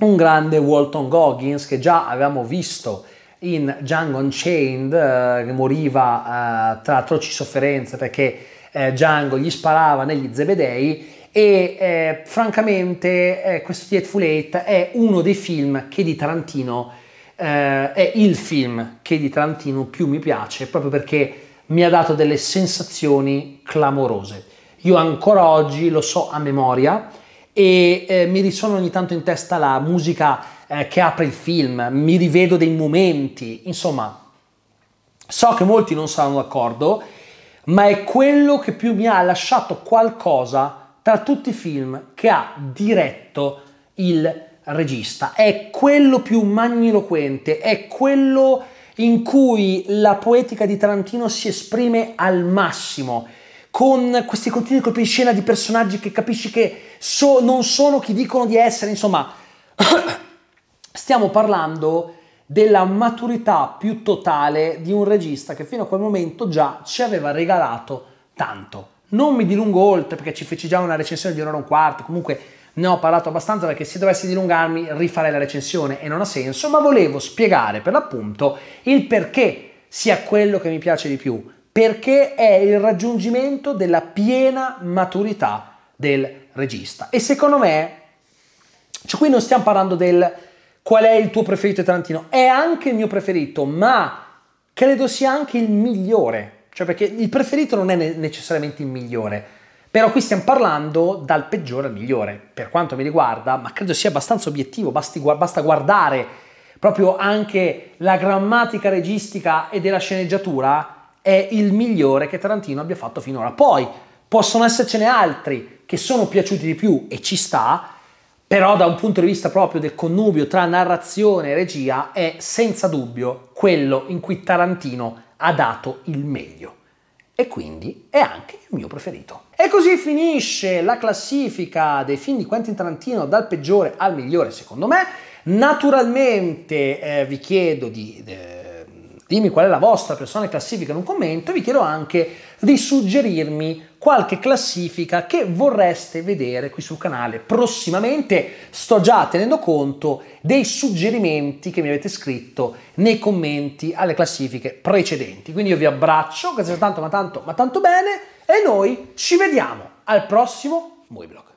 un grande Walton Goggins che già avevamo visto in Django Unchained, eh, che moriva eh, tra atroci sofferenze perché eh, Django gli sparava negli zebedei e eh, francamente eh, questo Deadful Eight è uno dei film che di Tarantino eh, è il film che di Tarantino più mi piace proprio perché mi ha dato delle sensazioni clamorose io ancora oggi lo so a memoria e eh, mi risuona ogni tanto in testa la musica eh, che apre il film mi rivedo dei momenti insomma so che molti non saranno d'accordo ma è quello che più mi ha lasciato qualcosa tra tutti i film che ha diretto il regista. È quello più magniloquente, è quello in cui la poetica di Tarantino si esprime al massimo, con questi continui colpi di scena di personaggi che capisci che so, non sono chi dicono di essere, insomma, <coughs> stiamo parlando della maturità più totale di un regista che fino a quel momento già ci aveva regalato tanto. Non mi dilungo oltre perché ci feci già una recensione di un'ora e un quarto, comunque ne ho parlato abbastanza perché se dovessi dilungarmi rifarei la recensione e non ha senso, ma volevo spiegare per l'appunto il perché sia quello che mi piace di più, perché è il raggiungimento della piena maturità del regista. E secondo me, cioè qui non stiamo parlando del Qual è il tuo preferito di Tarantino? È anche il mio preferito, ma credo sia anche il migliore. Cioè, perché il preferito non è necessariamente il migliore. Però qui stiamo parlando dal peggiore al migliore, per quanto mi riguarda, ma credo sia abbastanza obiettivo, basta guardare proprio anche la grammatica registica e della sceneggiatura, è il migliore che Tarantino abbia fatto finora. Poi possono essercene altri che sono piaciuti di più e ci sta, però da un punto di vista proprio del connubio tra narrazione e regia è senza dubbio quello in cui Tarantino ha dato il meglio. E quindi è anche il mio preferito. E così finisce la classifica dei film di Quentin Tarantino dal peggiore al migliore secondo me. Naturalmente eh, vi chiedo di... Eh, dimmi qual è la vostra personale classifica in un commento e vi chiedo anche di suggerirmi qualche classifica che vorreste vedere qui sul canale prossimamente. Sto già tenendo conto dei suggerimenti che mi avete scritto nei commenti alle classifiche precedenti. Quindi io vi abbraccio, grazie tanto ma tanto ma tanto bene e noi ci vediamo al prossimo Moviblog.